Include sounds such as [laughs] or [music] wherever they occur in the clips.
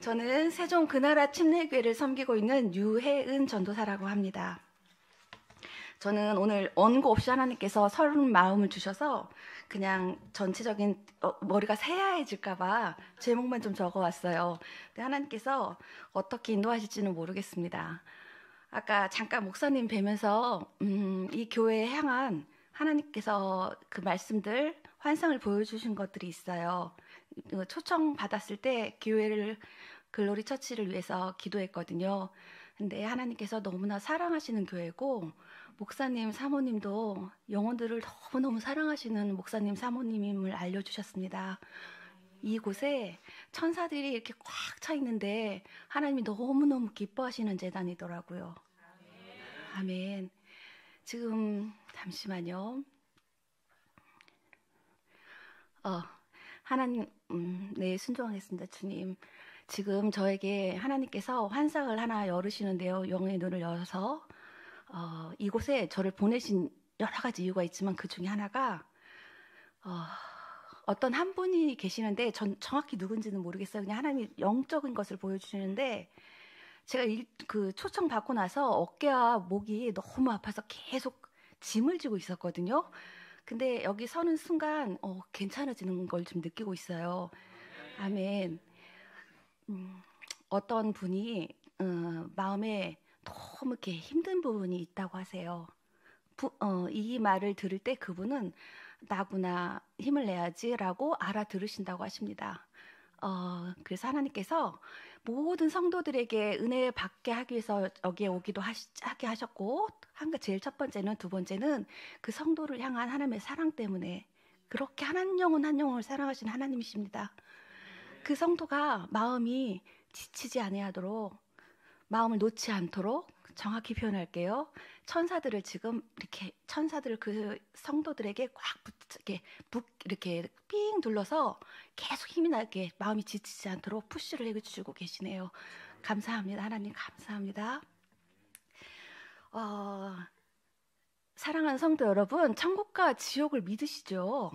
저는 세종 그나라 침례교회를 섬기고 있는 유혜은 전도사라고 합니다. 저는 오늘 언고 없이 하나님께서 서른 마음을 주셔서 그냥 전체적인 어, 머리가 새하얘질까봐 제목만 좀 적어왔어요. 근데 하나님께서 어떻게 인도하실지는 모르겠습니다. 아까 잠깐 목사님 뵈면서 음, 이 교회에 향한 하나님께서 그 말씀들 환상을 보여주신 것들이 있어요. 그 초청 받았을 때 교회를 글로리 처치를 위해서 기도했거든요. 근데 하나님께서 너무나 사랑하시는 교회고 목사님 사모님도 영혼들을 너무너무 사랑하시는 목사님 사모님임을 알려주셨습니다. 이곳에 천사들이 이렇게 꽉 차 있는데 하나님이 너무너무 기뻐하시는 재단이더라고요. 아멘. 지금 잠시만요. 어, 하나님, 음, 네 순종하겠습니다, 주님. 지금 저에게 하나님께서 환상을 하나 열으시는데요. 영의 눈을 열어서 어, 이곳에 저를 보내신 여러 가지 이유가 있지만 그 중에 하나가 어, 어떤 한 분이 계시는데 전 정확히 누군지는 모르겠어요. 그냥 하나님이 영적인 것을 보여주시는데 제가 일, 그 초청 받고 나서 어깨와 목이 너무 아파서 계속 짐을 지고 있었거든요. 근데 여기 서는 순간 어, 괜찮아지는 걸 좀 느끼고 있어요. 아멘. 음, 어떤 분이 음, 마음에 너무 이렇게 힘든 부분이 있다고 하세요. 부, 어, 이 말을 들을 때 그분은 나구나 힘을 내야지라고 알아들으신다고 하십니다. 어, 그래서 하나님께서 모든 성도들에게 은혜 받게 하기 위해서 여기에 오기도 하시, 하게 하셨고 한 제일 첫 번째는 두 번째는 그 성도를 향한 하나님의 사랑 때문에 그렇게 하 영혼 한 영혼을 사랑하시는 하나님이십니다. 그 성도가 마음이 지치지 아니하도록 마음을 놓지 않도록 정확히 표현할게요. 천사들을 지금 이렇게 천사들을 그 성도들에게 꽉 붙게 이렇게 삥 둘러서 계속 힘이 나게 마음이 지치지 않도록 푸시를 해주고 계시네요. 감사합니다, 하나님 감사합니다. 어, 사랑하는 성도 여러분, 천국과 지옥을 믿으시죠?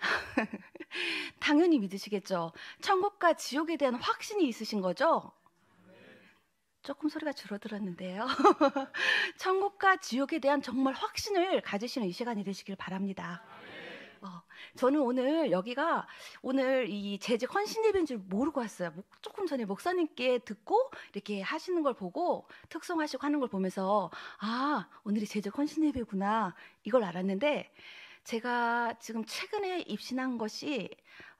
[laughs] 당연히 믿으시겠죠. 천국과 지옥에 대한 확신이 있으신 거죠? 조금 소리가 줄어들었는데요. [laughs] 천국과 지옥에 대한 정말 확신을 가지시는 이 시간이 되시길 바랍니다. 어, 저는 오늘 여기가 오늘 이 재직 헌신예배인 줄 모르고 왔어요. 조금 전에 목사님께 듣고 이렇게 하시는 걸 보고 특성하시고 하는 걸 보면서 아 오늘이 재직 헌신예배구나 이걸 알았는데 제가 지금 최근에 입신한 것이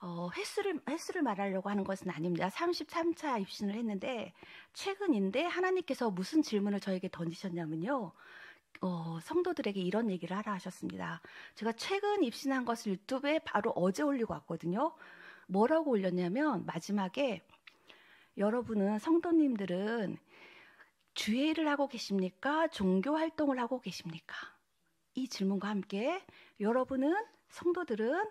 어, 횟수를 횟수를 말하려고 하는 것은 아닙니다. 33차 입신을 했는데 최근인데 하나님께서 무슨 질문을 저에게 던지셨냐면요. 어, 성도들에게 이런 얘기를 하라 하셨습니다. 제가 최근 입신한 것을 유튜브에 바로 어제 올리고 왔거든요. 뭐라고 올렸냐면 마지막에 여러분은 성도님들은 주의를 하고 계십니까? 종교 활동을 하고 계십니까? 이 질문과 함께 여러분은 성도들은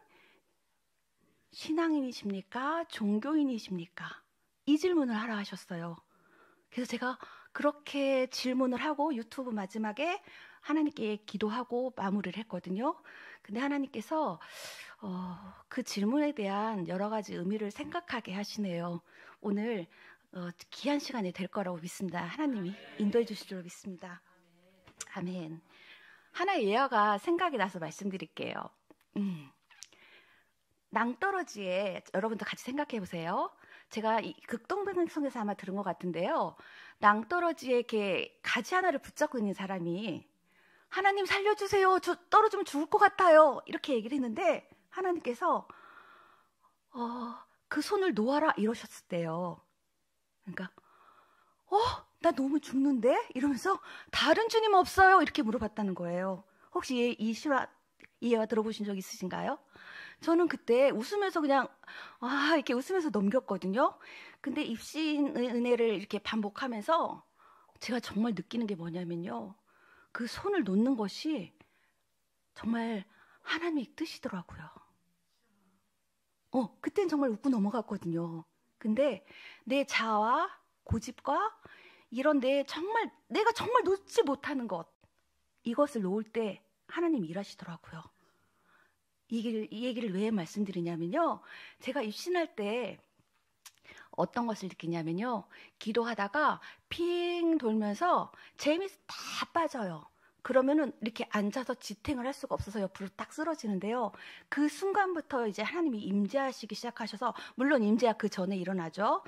신앙인이십니까? 종교인이십니까? 이 질문을 하라 하셨어요. 그래서 제가 그렇게 질문을 하고 유튜브 마지막에 하나님께 기도하고 마무리를 했거든요. 근데 하나님께서 어, 그 질문에 대한 여러 가지 의미를 생각하게 하시네요. 오늘 어, 귀한 시간이 될 거라고 믿습니다. 하나님이 인도해 주실 줄 믿습니다. 아멘. 하나 의 예화가 생각이 나서 말씀드릴게요. 음. 낭떠러지에 여러분도 같이 생각해 보세요. 제가 이 극동방송에서 아마 들은 것 같은데요. 낭떠러지에 가지 하나를 붙잡고 있는 사람이 하나님 살려주세요. 저 떨어지면 죽을 것 같아요. 이렇게 얘기를 했는데 하나님께서 어, 그 손을 놓아라 이러셨을 때요. 그러니까 어? 나 너무 죽는데? 이러면서 다른 주님 없어요? 이렇게 물어봤다는 거예요. 혹시 이 실화 이해와 들어보신 적 있으신가요? 저는 그때 웃으면서 그냥 아 이렇게 웃으면서 넘겼거든요. 근데 입신 은혜를 이렇게 반복하면서 제가 정말 느끼는 게 뭐냐면요. 그 손을 놓는 것이 정말 하나님의 뜻이더라고요. 어, 그땐 정말 웃고 넘어갔거든요. 근데 내 자아, 와 고집과 이런 내 정말 내가 정말 놓지 못하는 것 이것을 놓을 때 하나님 일하시더라고요. 이 얘기를, 이 얘기를 왜 말씀드리냐면요. 제가 입신할 때 어떤 것을 느끼냐면요. 기도하다가 핑 돌면서 재미있어 다 빠져요. 그러면은 이렇게 앉아서 지탱을 할 수가 없어서 옆으로 딱 쓰러지는데요. 그 순간부터 이제 하나님이 임재하시기 시작하셔서 물론 임재야 그 전에 일어나죠.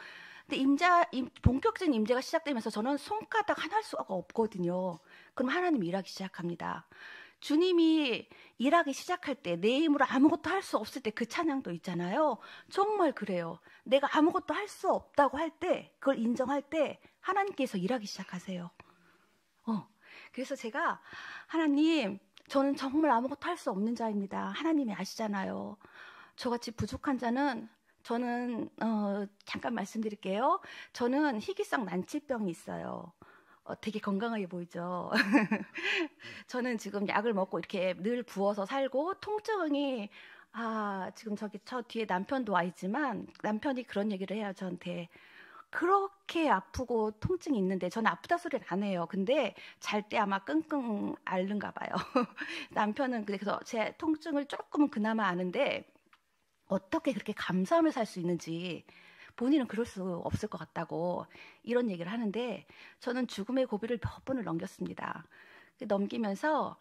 근데 임자 임, 본격적인 임재가 시작되면서 저는 손가락 하나 할 수가 없거든요. 그럼 하나님 일하기 시작합니다. 주님이 일하기 시작할 때 내 힘으로 아무것도 할 수 없을 때 그 찬양도 있잖아요. 정말 그래요. 내가 아무것도 할 수 없다고 할 때, 그걸 인정할 때 하나님께서 일하기 시작하세요. 어. 그래서 제가 하나님, 저는 정말 아무것도 할 수 없는 자입니다. 하나님이 아시잖아요. 저같이 부족한 자는 저는 어, 잠깐 말씀드릴게요. 저는 희귀성 난치병이 있어요. 어, 되게 건강하게 보이죠. [laughs] 저는 지금 약을 먹고 이렇게 늘 부어서 살고 통증이 아 지금 저기 저 뒤에 남편도 와 있지만 남편이 그런 얘기를 해요 저한테 그렇게 아프고 통증이 있는데 저는 아프다 소리를 안 해요. 근데 잘 때 아마 끙끙 앓는가 봐요. [laughs] 남편은 그래서 제 통증을 조금은 그나마 아는데 어떻게 그렇게 감사함을살 수 있는지 본인은 그럴 수 없을 것 같다고 이런 얘기를 하는데 저는 죽음의 고비를 몇 번을 넘겼습니다. 넘기면서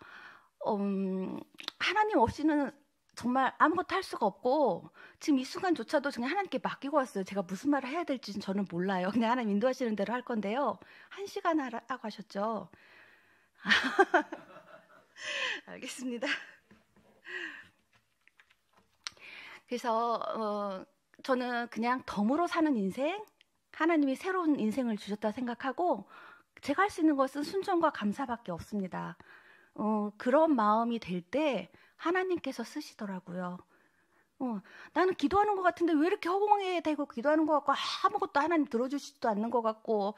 음, 하나님 없이는 정말 아무것도 할 수가 없고 지금 이 순간조차도 그냥 하나님께 맡기고 왔어요. 제가 무슨 말을 해야 될지는 저는 몰라요. 그냥 하나님 인도하시는 대로 할 건데요. 한 시간 하라고 하셨죠. [laughs] 알겠습니다. 그래서 어, 저는 그냥 덤으로 사는 인생, 하나님이 새로운 인생을 주셨다 생각하고 제가 할 수 있는 것은 순종과 감사밖에 없습니다. 어, 그런 마음이 될 때 하나님께서 쓰시더라고요. 어, 나는 기도하는 것 같은데 왜 이렇게 허공에 대고 기도하는 것 같고 아무것도 하나님 들어주지도 않는 것 같고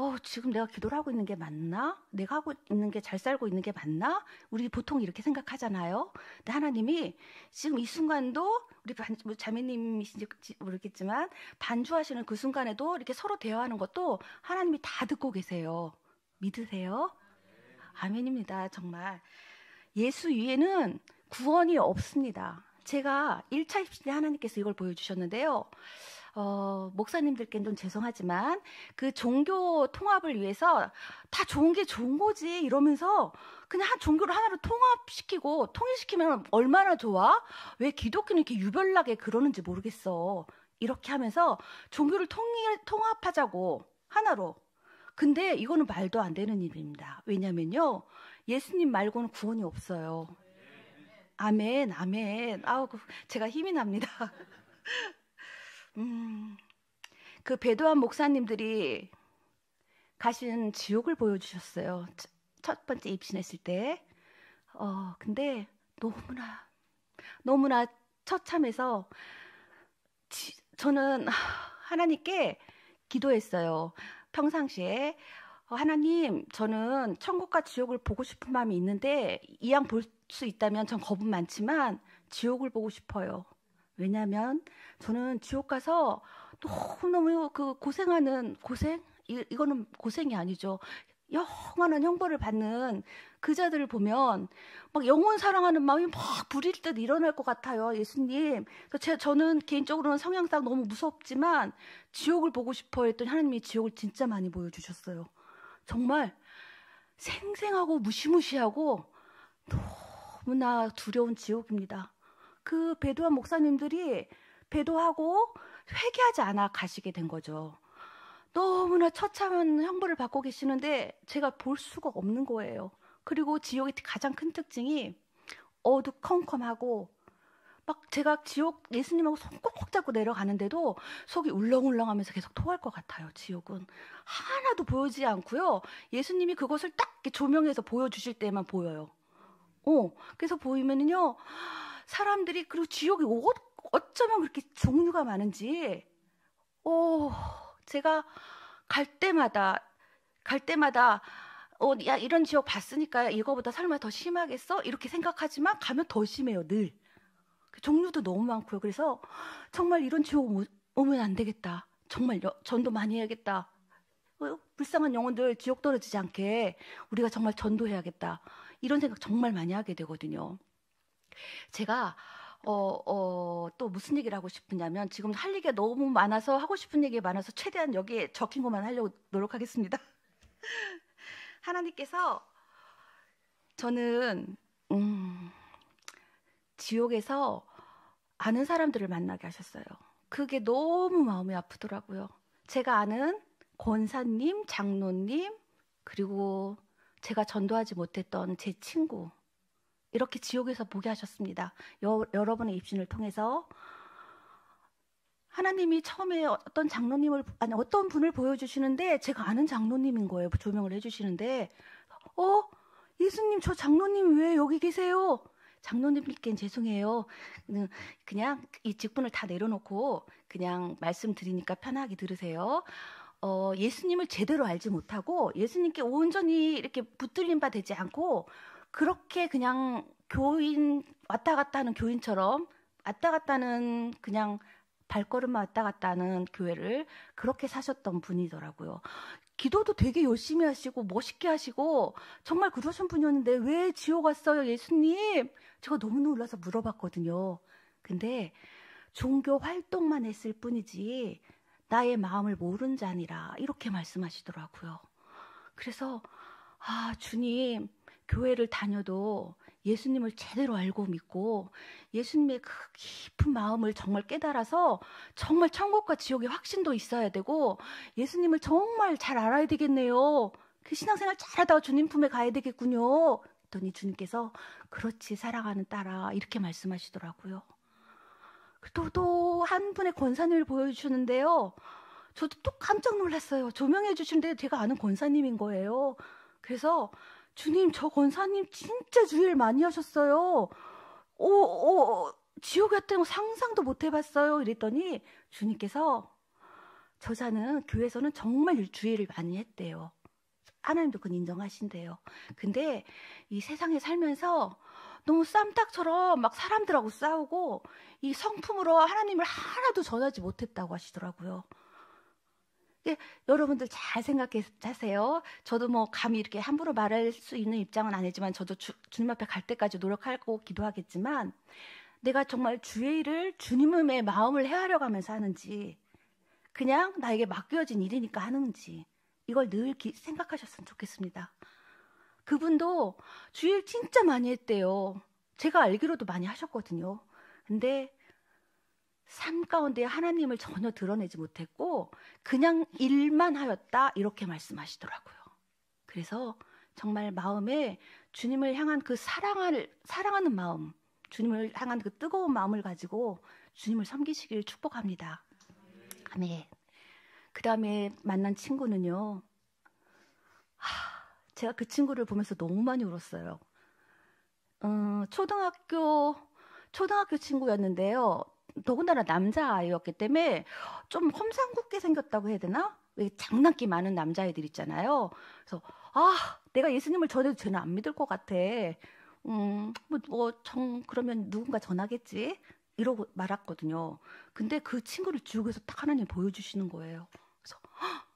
어, 지금 내가 기도를 하고 있는 게 맞나? 내가 하고 있는 게 잘 살고 있는 게 맞나? 우리 보통 이렇게 생각하잖아요. 근데 하나님이 지금 이 순간도 우리 반, 뭐 자매님이신지 모르겠지만 반주하시는 그 순간에도 이렇게 서로 대화하는 것도 하나님이 다 듣고 계세요. 믿으세요? 아멘입니다. 정말. 예수 위에는 구원이 없습니다. 제가 1차 입시 때 하나님께서 이걸 보여주셨는데요. 어, 목사님들께는 좀 죄송하지만 그 종교 통합을 위해서 다 좋은 게 좋은 거지 이러면서 그냥 한 종교를 하나로 통합시키고 통일시키면 얼마나 좋아? 왜 기독교는 이렇게 유별나게 그러는지 모르겠어. 이렇게 하면서 종교를 통일, 통합하자고 하나로. 근데 이거는 말도 안 되는 일입니다. 왜냐면요. 예수님 말고는 구원이 없어요. 아멘, 아멘. 아우, 그 제가 힘이 납니다. [laughs] 음, 그 배도한 목사님들이 가신 지옥을 보여주셨어요. 첫 번째 입신했을 때. 어, 근데 너무나, 너무나 처참해서 지, 저는 하나님께 기도했어요. 평상시에. 어, 하나님, 저는 천국과 지옥을 보고 싶은 마음이 있는데, 이왕 볼 수 있다면 전 겁은 많지만, 지옥을 보고 싶어요. 왜냐하면 저는 지옥 가서 너무너무 그 고생하는 고생 이, 이거는 고생이 아니죠. 영원한 형벌을 받는 그 자들을 보면 막 영혼 사랑하는 마음이 막 부릴 듯 일어날 것 같아요, 예수님. 제, 저는 개인적으로는 성향상 너무 무섭지만 지옥을 보고 싶어 했던 하나님이 지옥을 진짜 많이 보여주셨어요. 정말 생생하고 무시무시하고 너무나 두려운 지옥입니다. 그 배도한 목사님들이 배도하고 회개하지 않아 가시게 된 거죠. 너무나 처참한 형벌을 받고 계시는데 제가 볼 수가 없는 거예요. 그리고 지옥의 가장 큰 특징이 어두컴컴하고 막 제가 지옥 예수님하고 손꼭꼭 잡고 내려가는데도 속이 울렁울렁하면서 계속 토할 것 같아요. 지옥은 하나도 보이지 않고요. 예수님이 그것을 딱 조명해서 보여주실 때만 보여요. 어, 그래서 보이면은요 사람들이 그리고 지옥이 어, 어쩌면 그렇게 종류가 많은지 오 어, 제가 갈 때마다 갈 때마다 어, 야 이런 지역 봤으니까 이거보다 설마 더 심하겠어? 이렇게 생각하지만 가면 더 심해요 늘 그 종류도 너무 많고요 그래서 정말 이런 지옥 오면 안 되겠다 정말 여, 전도 많이 해야겠다 어, 불쌍한 영혼들 지옥 떨어지지 않게 우리가 정말 전도해야겠다 이런 생각 정말 많이 하게 되거든요 제가 어, 어, 또 무슨 얘기를 하고 싶으냐면 지금 할 얘기가 너무 많아서 하고 싶은 얘기가 많아서 최대한 여기에 적힌 것만 하려고 노력하겠습니다. [laughs] 하나님께서 저는 음, 지옥에서 아는 사람들을 만나게 하셨어요. 그게 너무 마음이 아프더라고요. 제가 아는 권사님, 장로님, 그리고 제가 전도하지 못했던 제 친구, 이렇게 지옥에서 보게 하셨습니다. 여, 러분의 입신을 통해서 하나님이 처음에 어떤 장로님을 아니 어떤 분을 보여주시는데 제가 아는 장로님인 거예요. 조명을 해주시는데 어 예수님 저 장로님 왜 여기 계세요? 장로님께 죄송해요. 음, 그냥 이 직분을 다 내려놓고 그냥 말씀드리니까 편하게 들으세요. 어, 예수님을 제대로 알지 못하고 예수님께 온전히 이렇게 붙들림바 되지 않고 그렇게 그냥 교인 왔다 갔다 하는 교인처럼 왔다 갔다 하는 그냥 발걸음만 왔다 갔다 하는 교회를 그렇게 사셨던 분이더라고요. 기도도 되게 열심히 하시고 멋있게 하시고 정말 그러신 분이었는데 왜 지옥 왔어요 예수님? 제가 너무 놀라서 물어봤거든요. 근데 종교 활동만 했을 뿐이지 나의 마음을 모른 자니라 이렇게 말씀하시더라고요. 그래서 아 주님 교회를 다녀도 예수님을 제대로 알고 믿고 예수님의 그 깊은 마음을 정말 깨달아서 정말 천국과 지옥의 확신도 있어야 되고 예수님을 정말 잘 알아야 되겠네요. 그 신앙생활 잘하다가 주님 품에 가야 되겠군요. 했더니 주님께서 그렇지 사랑하는 딸아 이렇게 말씀하시더라고요. 또 또 한 분의 권사님을 보여주셨는데요. 저도 또 깜짝 놀랐어요. 조명해 주시는데 제가 아는 권사님인 거예요. 그래서 주님, 저 권사님 진짜 주의를 많이 하셨어요. 오, 어, 오, 어, 지옥에 갔다 상상도 못 해봤어요. 이랬더니 주님께서 저자는 교회에서는 정말 주의를 많이 했대요. 하나님도 그건 인정하신대요. 근데 이 세상에 살면서 너무 쌈딱처럼 막 사람들하고 싸우고 이 성품으로 하나님을 하나도 전하지 못했다고 하시더라고요. 예, 여러분들 잘 생각하세요. 저도 뭐 감히 이렇게 함부로 말할 수 있는 입장은 아니지만 저도 주, 주님 앞에 갈 때까지 노력하고 기도하겠지만 내가 정말 주의 일을 주님의 마음을 헤아려가면서 하는지 그냥 나에게 맡겨진 일이니까 하는지 이걸 늘 기, 생각하셨으면 좋겠습니다. 그분도 주일 진짜 많이 했대요. 제가 알기로도 많이 하셨거든요. 근데 삶 가운데 하나님을 전혀 드러내지 못했고 그냥 일만 하였다 이렇게 말씀하시더라고요. 그래서 정말 마음에 주님을 향한 그 사랑을 사랑하는 마음, 주님을 향한 그 뜨거운 마음을 가지고 주님을 섬기시길 축복합니다. 아멘. 그 다음에 만난 친구는요. 하, 제가 그 친구를 보면서 너무 많이 울었어요. 음, 초등학교 초등학교 친구였는데요. 더군다나 남자아이였기 때문에 좀 험상궂게 생겼다고 해야 되나? 왜 장난기 많은 남자애들 있잖아요. 그래서 아, 내가 예수님을 전해도 쟤는 안 믿을 것 같아. 음, 뭐, 뭐, 정, 그러면 누군가 전하겠지? 이러고 말았거든요. 근데 그 친구를 지옥에서 딱 하나님 보여주시는 거예요. 그래서, 헉,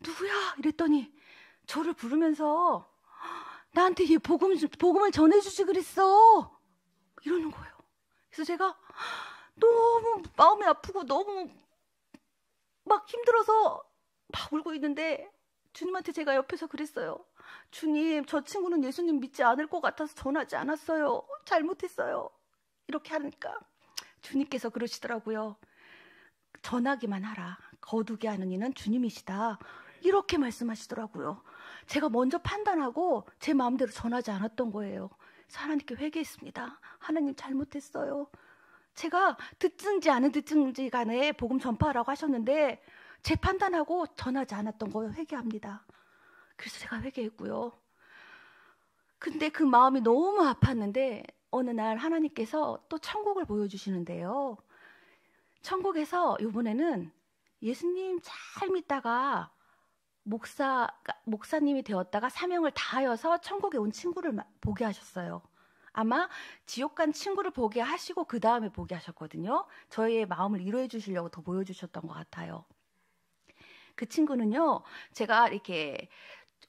누구야? 이랬더니 저를 부르면서 나한테 이 복음, 복음을 전해주지 그랬어! 이러는 거예요. 그래서 제가, 너무 마음이 아프고 너무 막 힘들어서 막 울고 있는데 주님한테 제가 옆에서 그랬어요. 주님, 저 친구는 예수님 믿지 않을 것 같아서 전하지 않았어요. 잘못했어요. 이렇게 하니까 주님께서 그러시더라고요. 전하기만 하라. 거두게 하는 이는 주님이시다. 이렇게 말씀하시더라고요. 제가 먼저 판단하고 제 마음대로 전하지 않았던 거예요. 하나님께 회개했습니다. 하나님 잘못했어요. 제가 듣든지 안 듣든지 간에 복음 전파라고 하셨는데 제 판단하고 전하지 않았던 거 회개합니다. 그래서 제가 회개했고요. 근데 그 마음이 너무 아팠는데 어느 날 하나님께서 또 천국을 보여주시는데요. 천국에서 이번에는 예수님 잘 믿다가 목사 목사님이 되었다가 사명을 다하여서 천국에 온 친구를 보게 하셨어요. 아마 지옥 간 친구를 보게 하시고 그 다음에 보게 하셨거든요. 저희의 마음을 위로해 주시려고 더 보여주셨던 것 같아요. 그 친구는요, 제가 이렇게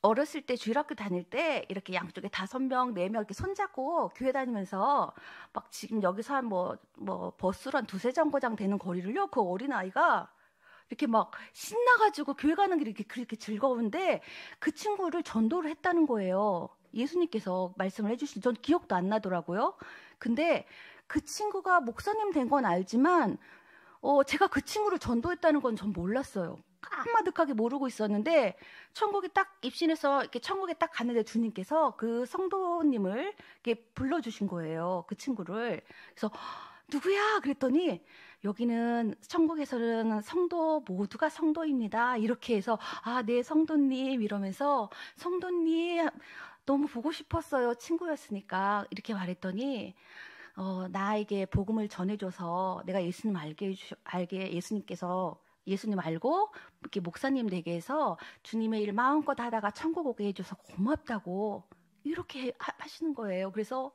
어렸을 때 주일학교 다닐 때 이렇게 양쪽에 다섯 명, 네 명 이렇게 손잡고 교회 다니면서 막 지금 여기서 한 뭐, 뭐 버스로 한 두세 정거장 되는 거리를요, 그 어린아이가 이렇게 막 신나가지고 교회 가는 길이 이렇게 그렇게 즐거운데 그 친구를 전도를 했다는 거예요. 예수님께서 말씀을 해주신 전 기억도 안 나더라고요. 근데 그 친구가 목사님 된 건 알지만 어, 제가 그 친구를 전도했다는 건 전 몰랐어요. 까마득하게 모르고 있었는데 천국에 딱 입신해서 이렇게 천국에 딱 가는데 주님께서 그 성도님을 이렇게 불러주신 거예요. 그 친구를 그래서 누구야? 그랬더니 여기는 천국에서는 성도 모두가 성도입니다. 이렇게 해서 아, 네 성도님 이러면서 성도님 너무 보고 싶었어요. 친구였으니까. 이렇게 말했더니, 어, 나에게 복음을 전해줘서 내가 예수님 알게 해주, 알게 예수님께서 예수님 알고 이렇게 목사님 되게 서 주님의 일 마음껏 하다가 천국 오게 해줘서 고맙다고 이렇게 하시는 거예요. 그래서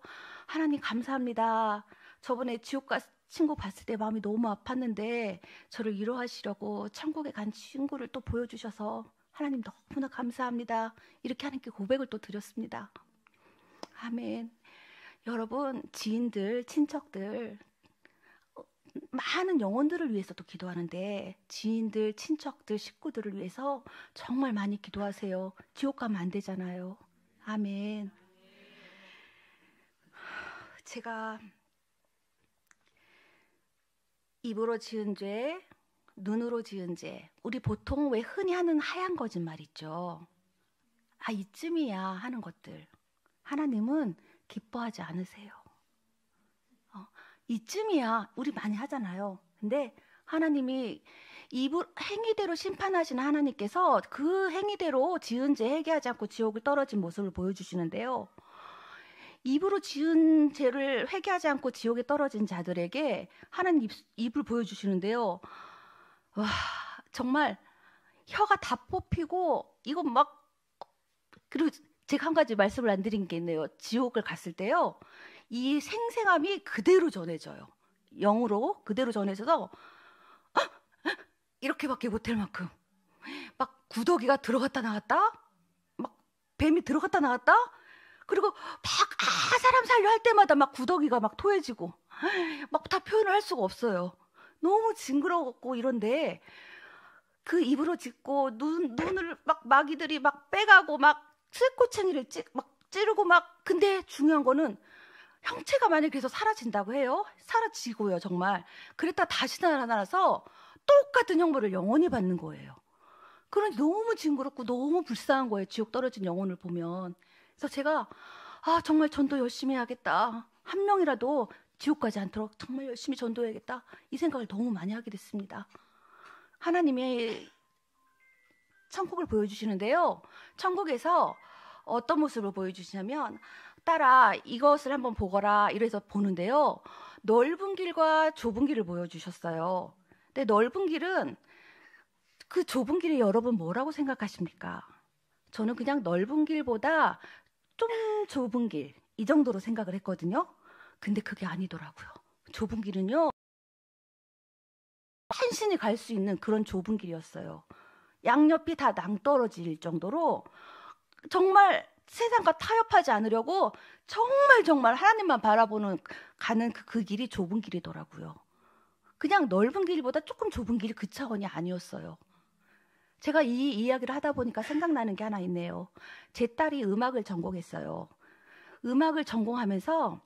하나님 감사합니다. 저번에 지옥 가 친구 봤을 때 마음이 너무 아팠는데 저를 위로하시려고 천국에 간 친구를 또 보여주셔서 하나님 너무나 감사합니다. 이렇게 하나님께 고백을 또 드렸습니다. 아멘. 여러분, 지인들, 친척들, 어, 많은 영혼들을 위해서도 기도하는데 지인들, 친척들, 식구들을 위해서 정말 많이 기도하세요. 지옥 가면 안 되잖아요. 아멘. 제가 입으로 지은 죄, 눈으로 지은 죄. 우리 보통 왜 흔히 하는 하얀 거짓말 있죠. 아, 이쯤이야 하는 것들. 하나님은 기뻐하지 않으세요. 어, 이쯤이야. 우리 많이 하잖아요. 근데 하나님이 이불 행위대로 심판하시는 하나님께서 그 행위대로 지은 죄 회개하지 않고 지옥을 떨어진 모습을 보여주시는데요. 입으로 지은 죄를 회개하지 않고 지옥에 떨어진 자들에게 하나님 입, 입을 보여주시는데요. 와 정말 혀가 다 뽑히고 이건 막 그리고 제가 한 가지 말씀을 안 드린 게 있네요. 지옥을 갔을 때요. 이 생생함이 그대로 전해져요. 영으로 그대로 전해져서 이렇게밖에 못 할 만큼 막 구더기가 들어갔다 나갔다 막 뱀이 들어갔다 나갔다 그리고 막아 사람 살려 할 때마다 막 구더기가 막 토해지고 막 다 표현을 할 수가 없어요. 너무 징그러웠고 이런데 그 입으로 짓고 눈, 눈을 막 마귀들이 막 빼가고 막쇠꼬챙이를 찌, 막 찌르고 막 근데 중요한 거는 형체가 만약에 그래서 사라진다고 해요. 사라지고요, 정말. 그랬다 다시 나타나서 똑같은 형벌을 영원히 받는 거예요. 그러데 너무 징그럽고 너무 불쌍한 거예요. 지옥 떨어진 영혼을 보면. 그래서 제가, 아, 정말 전도 열심히 해야겠다. 한 명이라도 지옥 가지 않도록 정말 열심히 전도해야겠다. 이 생각을 너무 많이 하게 됐습니다. 하나님의 천국을 보여주시는데요. 천국에서 어떤 모습을 보여주시냐면, 따라 이것을 한번 보거라 이래서 보는데요. 넓은 길과 좁은 길을 보여주셨어요. 근데 넓은 길은 그 좁은 길이 여러분 뭐라고 생각하십니까? 저는 그냥 넓은 길보다 좀 좁은 길, 이 정도로 생각을 했거든요. 근데 그게 아니더라고요. 좁은 길은요. 한신이 갈 수 있는 그런 좁은 길이었어요. 양옆이 다 낭떨어질 정도로 정말 세상과 타협하지 않으려고 정말 정말 하나님만 바라보는 가는 그, 그 길이 좁은 길이더라고요. 그냥 넓은 길보다 조금 좁은 길이 그 차원이 아니었어요. 제가 이 이야기를 하다 보니까 생각나는 게 하나 있네요. 제 딸이 음악을 전공했어요. 음악을 전공하면서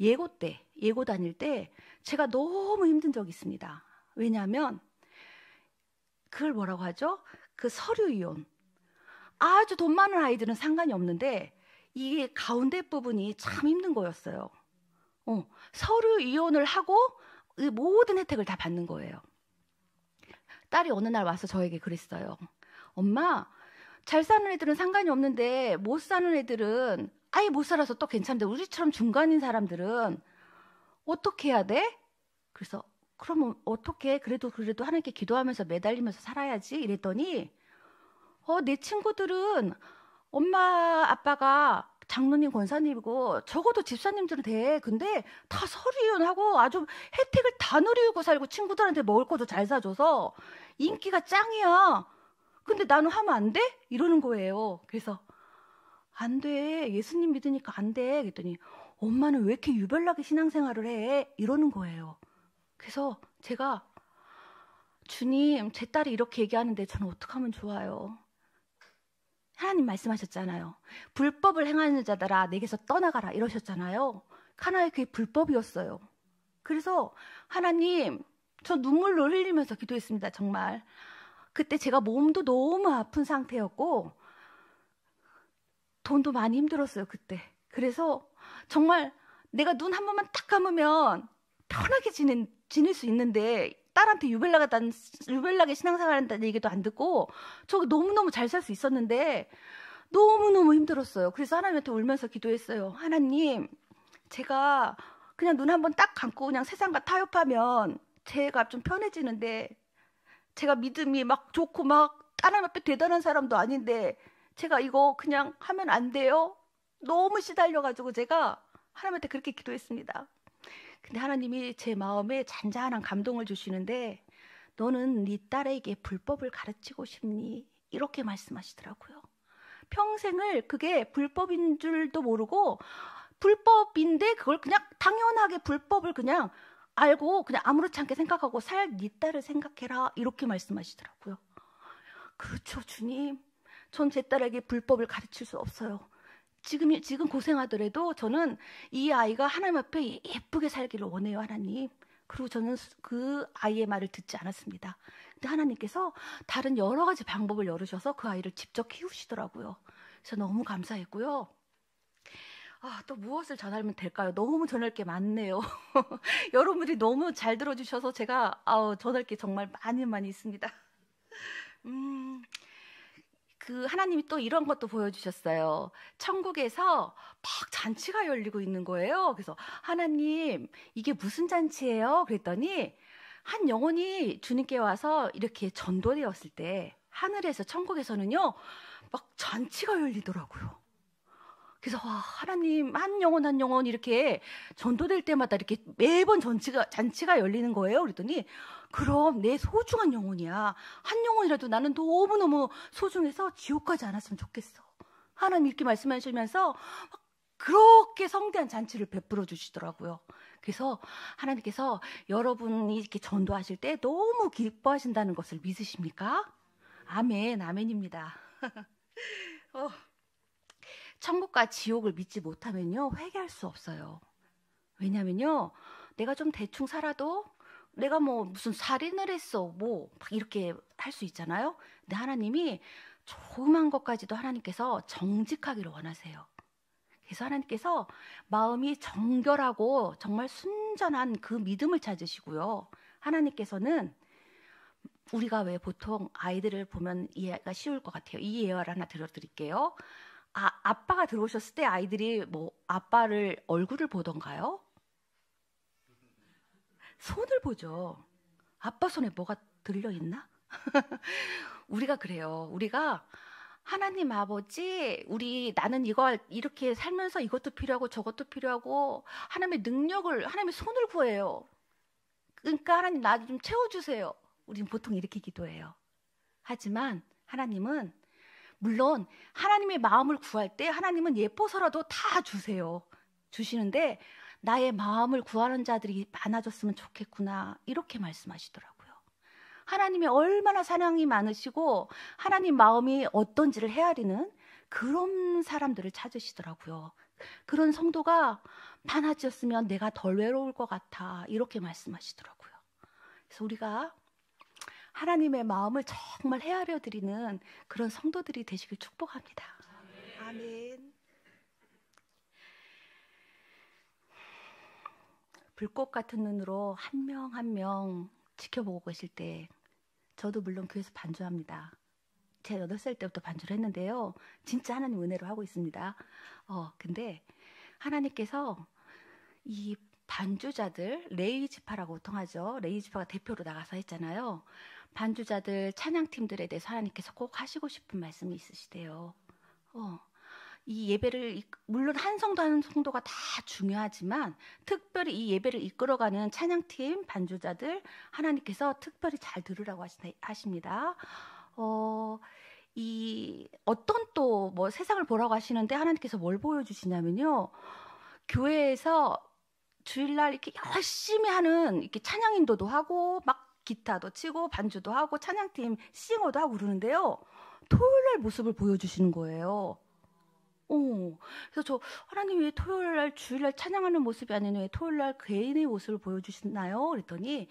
예고 때, 예고 다닐 때 제가 너무 힘든 적이 있습니다. 왜냐하면 그걸 뭐라고 하죠? 그 서류 이혼. 아주 돈 많은 아이들은 상관이 없는데 이게 가운데 부분이 참 힘든 거였어요. 어, 서류 이혼을 하고 모든 혜택을 다 받는 거예요. 딸이 어느 날 와서 저에게 그랬어요. 엄마, 잘 사는 애들은 상관이 없는데 못 사는 애들은 아예 못 살아서 또 괜찮은데 우리처럼 중간인 사람들은 어떻게 해야 돼? 그래서 그러면 어떻게 그래도 그래도 하나님께 기도하면서 매달리면서 살아야지 이랬더니 어내 친구들은 엄마 아빠가 장로님 권사님이고 적어도 집사님들은 돼 근데 다 서리윤하고 아주 혜택을 다 누리고 살고 친구들한테 먹을 것도 잘 사줘서 인기가 짱이야 근데 나는 하면 안 돼? 이러는 거예요 그래서 안 돼. 예수님 믿으니까 안 돼. 그랬더니 엄마는 왜 이렇게 유별나게 신앙생활을 해? 이러는 거예요. 그래서 제가 주님, 제 딸이 이렇게 얘기하는데 저는 어떡 하면 좋아요? 하나님 말씀하셨잖아요. 불법을 행하는 자들아 내게서 떠나가라 이러셨잖아요. 하나의 그게 불법이었어요. 그래서 하나님, 저 눈물로 흘리면서 기도했습니다. 정말. 그때 제가 몸도 너무 아픈 상태였고 돈도 많이 힘들었어요, 그때. 그래서 정말 내가 눈 한 번만 딱 감으면 편하게 지낸, 지낼 수 있는데 딸한테 유벨라가 난 유벨라게 신앙생활한다는 얘기도 안 듣고 저기 너무너무 잘 살 수 있었는데 너무너무 힘들었어요. 그래서 하나님한테 울면서 기도했어요. 하나님, 제가 그냥 눈 한 번 딱 감고 그냥 세상과 타협하면 제가 좀 편해지는데 제가 믿음이 막 좋고 막 하나님 앞에 대단한 사람도 아닌데 제가 이거 그냥 하면 안 돼요? 너무 시달려가지고 제가 하나님한테 그렇게 기도했습니다. 근데 하나님이 제 마음에 잔잔한 감동을 주시는데 너는 네 딸에게 불법을 가르치고 싶니? 이렇게 말씀하시더라고요. 평생을 그게 불법인 줄도 모르고 불법인데 그걸 그냥 당연하게 불법을 그냥 알고 그냥 아무렇지 않게 생각하고 살 네 딸을 생각해라 이렇게 말씀하시더라고요. 그렇죠 주님 전제 딸에게 불법을 가르칠 수 없어요. 지금 지금 고생하더라도 저는 이 아이가 하나님 앞에 예쁘게 살기를 원해요, 하나님. 그리고 저는 그 아이의 말을 듣지 않았습니다. 근데 하나님께서 다른 여러 가지 방법을 열으셔서 그 아이를 직접 키우시더라고요. 그래서 너무 감사했고요. 아, 또 무엇을 전하면 될까요? 너무 전할 게 많네요. [laughs] 여러분들이 너무 잘 들어주셔서 제가 아 전할 게 정말 많이 많이 있습니다. 음, 그 하나님이 또 이런 것도 보여주셨어요. 천국에서 막 잔치가 열리고 있는 거예요. 그래서 하나님 이게 무슨 잔치예요? 그랬더니 한 영혼이 주님께 와서 이렇게 전도되었을 때 하늘에서 천국에서는요 막 잔치가 열리더라고요. 그래서 와, 하나님 한 영혼 한 영혼 이렇게 전도될 때마다 이렇게 매번 잔치가 잔치가 열리는 거예요. 그랬더니 그럼 내 소중한 영혼이야. 한 영혼이라도 나는 너무너무 소중해서 지옥 까지안왔으면 좋겠어. 하나님 이렇게 말씀하시면서 그렇게 성대한 잔치를 베풀어 주시더라고요. 그래서 하나님께서 여러분이 이렇게 전도하실 때 너무 기뻐하신다는 것을 믿으십니까? 아멘, 아멘입니다. [laughs] 어. 천국과 지옥을 믿지 못하면요, 회개할 수 없어요. 왜냐면요, 내가 좀 대충 살아도 내가 뭐 무슨 살인을 했어, 뭐막 이렇게 할 수 있잖아요. 근데 하나님이 조그만 것까지도 하나님께서 정직하기를 원하세요. 그래서 하나님께서 마음이 정결하고 정말 순전한 그 믿음을 찾으시고요. 하나님께서는 우리가 왜 보통 아이들을 보면 이해가 쉬울 것 같아요. 이 예화를 하나 들려드릴게요 아, 아빠가 들어오셨을 때 아이들이 뭐 아빠를 얼굴을 보던가요? 손을 보죠. 아빠 손에 뭐가 들려 있나? [laughs] 우리가 그래요. 우리가 하나님 아버지, 우리 나는 이걸 이렇게 살면서 이것도 필요하고 저것도 필요하고 하나님의 능력을 하나님의 손을 구해요. 그러니까 하나님 나 좀 채워주세요. 우리는 보통 이렇게 기도해요. 하지만 하나님은 물론 하나님의 마음을 구할 때 하나님은 예뻐서라도 다 주세요. 주시는데 나의 마음을 구하는 자들이 많아졌으면 좋겠구나 이렇게 말씀하시더라고요. 하나님이 얼마나 사랑이 많으시고 하나님 마음이 어떤지를 헤아리는 그런 사람들을 찾으시더라고요. 그런 성도가 많아졌으면 내가 덜 외로울 것 같아 이렇게 말씀하시더라고요. 그래서 우리가 하나님의 마음을 정말 헤아려 드리는 그런 성도들이 되시길 축복합니다. 아멘. 아멘. 불꽃 같은 눈으로 한명 한명 한 명 지켜보고 계실 때 저도 물론 교회에서 반주합니다. 제가 8살 때부터 반주를 했는데요. 진짜 하나님 은혜로 하고 있습니다. 어, 근데 하나님께서 이 반주자들, 레이지파라고 통 하죠. 레이지파가 대표로 나가서 했잖아요. 반주자들, 찬양팀들에 대해서 하나님께서 꼭 하시고 싶은 말씀이 있으시대요. 어, 이 예배를 물론 한 성도 한 성도가 다 중요하지만 특별히 이 예배를 이끌어가는 찬양팀 반주자들 하나님께서 특별히 잘 들으라고 하십니다. 어, 이 어떤 또 뭐 세상을 보라고 하시는데 하나님께서 뭘 보여주시냐면요. 교회에서 주일날 이렇게 열심히 하는 이렇게 찬양 인도도 하고 막 기타도 치고 반주도 하고 찬양팀 싱어도 하고 그러는데요. 토요일 날 모습을 보여주시는 거예요. 어. 그래서 저 하나님 왜 토요일 날 주일 날 찬양하는 모습이 아닌 왜 토요일 날 개인의 모습을 보여주시나요? 그랬더니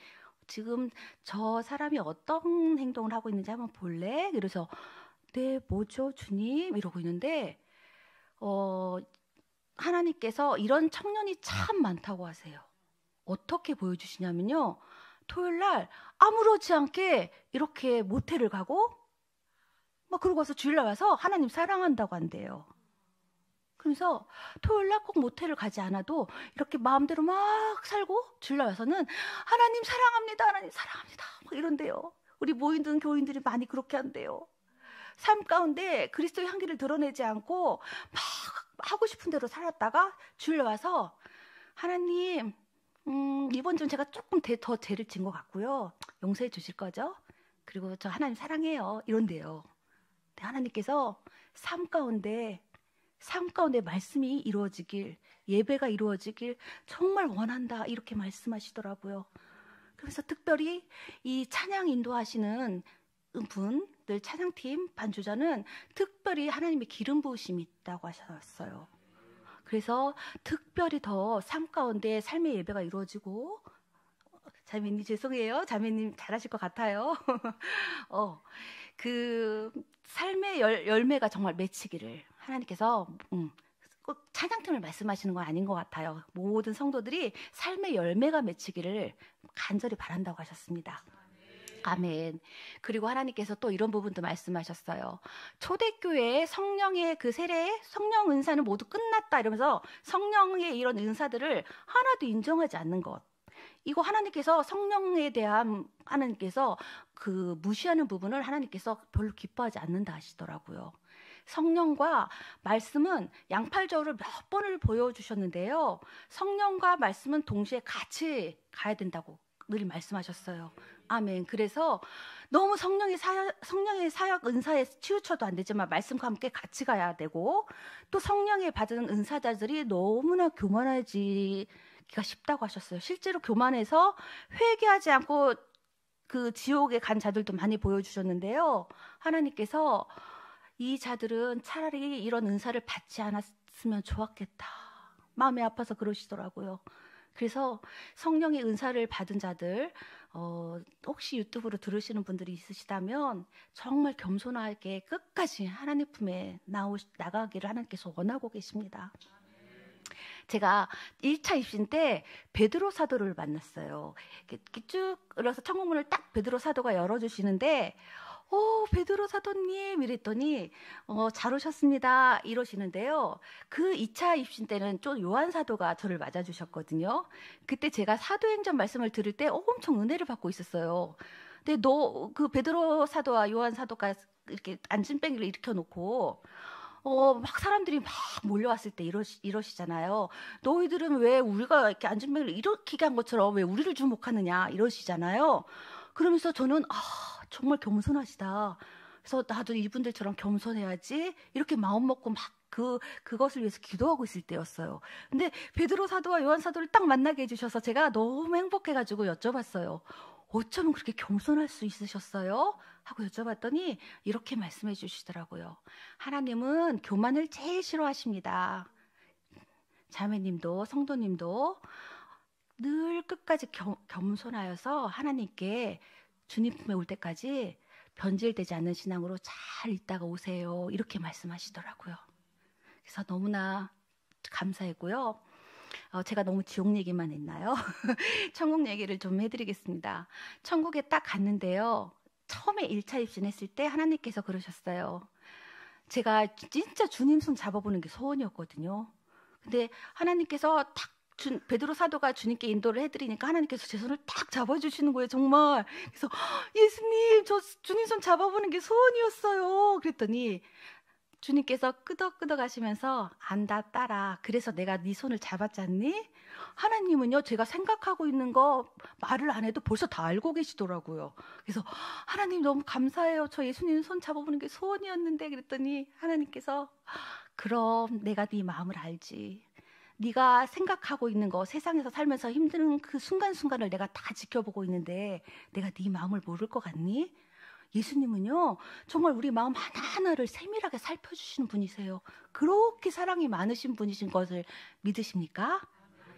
지금 저 사람이 어떤 행동을 하고 있는지 한번 볼래? 그래서 네 뭐죠 주님 이러고 있는데 어 하나님께서 이런 청년이 참 많다고 하세요. 어떻게 보여주시냐면요. 토요일 날 아무렇지 않게 이렇게 모텔을 가고 막 그러고 와서 주일날 와서 하나님 사랑한다고 한대요. 그래서 토요일 날 꼭 모텔을 가지 않아도 이렇게 마음대로 막 살고 줄러와서는 하나님 사랑합니다. 하나님 사랑합니다. 막 이런데요. 우리 모인든 교인들이 많이 그렇게 한대요. 삶 가운데 그리스도의 향기를 드러내지 않고 막 하고 싶은 대로 살았다가 줄러와서 하나님 음, 이번 좀 제가 조금 더 죄를 진 것 같고요. 용서해 주실 거죠? 그리고 저 하나님 사랑해요. 이런데요. 하나님께서 삶 가운데 삶 가운데 말씀이 이루어지길 예배가 이루어지길 정말 원한다 이렇게 말씀하시더라고요. 그래서 특별히 이 찬양 인도하시는 분들 찬양팀 반주자는 특별히 하나님의 기름 부으심이 있다고 하셨어요. 그래서 특별히 더 삶 가운데 삶의 예배가 이루어지고 자매님 죄송해요. 자매님 잘하실 것 같아요. [laughs] 어, 그 삶의 열, 열매가 정말 맺히기를 하나님께서 음, 꼭 찬양팀을 말씀하시는 건 아닌 것 같아요. 모든 성도들이 삶의 열매가 맺히기를 간절히 바란다고 하셨습니다. 아멘. 그리고 하나님께서 또 이런 부분도 말씀하셨어요. 초대교회 성령의 그세례 성령 은사는 모두 끝났다 이러면서 성령의 이런 은사들을 하나도 인정하지 않는 것. 이거 하나님께서 성령에 대한 하나님께서 그 무시하는 부분을 하나님께서 별로 기뻐하지 않는다 하시더라고요. 성령과 말씀은 양팔절을 몇 번을 보여주셨는데요. 성령과 말씀은 동시에 같이 가야 된다고 늘 말씀하셨어요. 아멘. 그래서 너무 성령의 사역, 성령의 사역 은사에 치우쳐도 안 되지만 말씀과 함께 같이 가야 되고 또 성령에 받은 은사자들이 너무나 교만하지기가 쉽다고 하셨어요. 실제로 교만해서 회개하지 않고 그 지옥에 간 자들도 많이 보여주셨는데요. 하나님께서 이 자들은 차라리 이런 은사를 받지 않았으면 좋았겠다. 마음이 아파서 그러시더라고요. 그래서 성령의 은사를 받은 자들, 어, 혹시 유튜브로 들으시는 분들이 있으시다면 정말 겸손하게 끝까지 하나님 품에 나오, 나가기를 하나님께서 원하고 계십니다. 제가 1차 입신 때 베드로 사도를 만났어요. 이렇게 쭉, 그래서 천국문을 딱 베드로 사도가 열어주시는데, 오, 어, 베드로 사도님 이랬더니 어, 잘 오셨습니다 이러시는데요. 그 2차 입신 때는 좀 요한 사도가 저를 맞아 주셨거든요. 그때 제가 사도행전 말씀을 들을 때 엄청 은혜를 받고 있었어요. 근데 너 그 베드로 사도와 요한 사도가 이렇게 안진뱅이를 일으켜 놓고 어, 막 사람들이 막 몰려왔을 때 이러시, 이러시잖아요. 너희들은 왜 우리가 이렇게 안진뱅이를 이렇키게한 것처럼 왜 우리를 주목하느냐 이러시잖아요. 그러면서 저는 아, 정말 겸손하시다. 그래서 나도 이분들처럼 겸손해야지 이렇게 마음 먹고 막 그, 그것을 위해서 기도하고 있을 때였어요. 근데 베드로 사도와 요한 사도를 딱 만나게 해주셔서 제가 너무 행복해가지고 여쭤봤어요. 어쩌면 그렇게 겸손할 수 있으셨어요? 하고 여쭤봤더니 이렇게 말씀해 주시더라고요. 하나님은 교만을 제일 싫어하십니다. 자매님도 성도님도 늘 끝까지 겸, 겸손하여서 하나님께 주님 품에 올 때까지 변질되지 않는 신앙으로 잘 있다가 오세요. 이렇게 말씀하시더라고요. 그래서 너무나 감사했고요. 어, 제가 너무 지옥 얘기만 했나요? [laughs] 천국 얘기를 좀 해드리겠습니다. 천국에 딱 갔는데요. 처음에 1차 입신했을 때 하나님께서 그러셨어요. 제가 진짜 주님 손 잡아보는 게 소원이었거든요. 근데 하나님께서 탁 주, 베드로 사도가 주님께 인도를 해드리니까 하나님께서 제 손을 딱 잡아주시는 거예요 정말 그래서 예수님 저 주님 손 잡아보는 게 소원이었어요 그랬더니 주님께서 끄덕끄덕 하시면서 안다 따라 그래서 내가 네 손을 잡았잖니 하나님은요 제가 생각하고 있는 거 말을 안 해도 벌써 다 알고 계시더라고요 그래서 하나님 너무 감사해요 저 예수님 손 잡아보는 게 소원이었는데 그랬더니 하나님께서 그럼 내가 네 마음을 알지 네가 생각하고 있는 거 세상에서 살면서 힘든 그 순간순간을 내가 다 지켜보고 있는데 내가 네 마음을 모를 것 같니? 예수님은요 정말 우리 마음 하나하나를 세밀하게 살펴주시는 분이세요 그렇게 사랑이 많으신 분이신 것을 믿으십니까?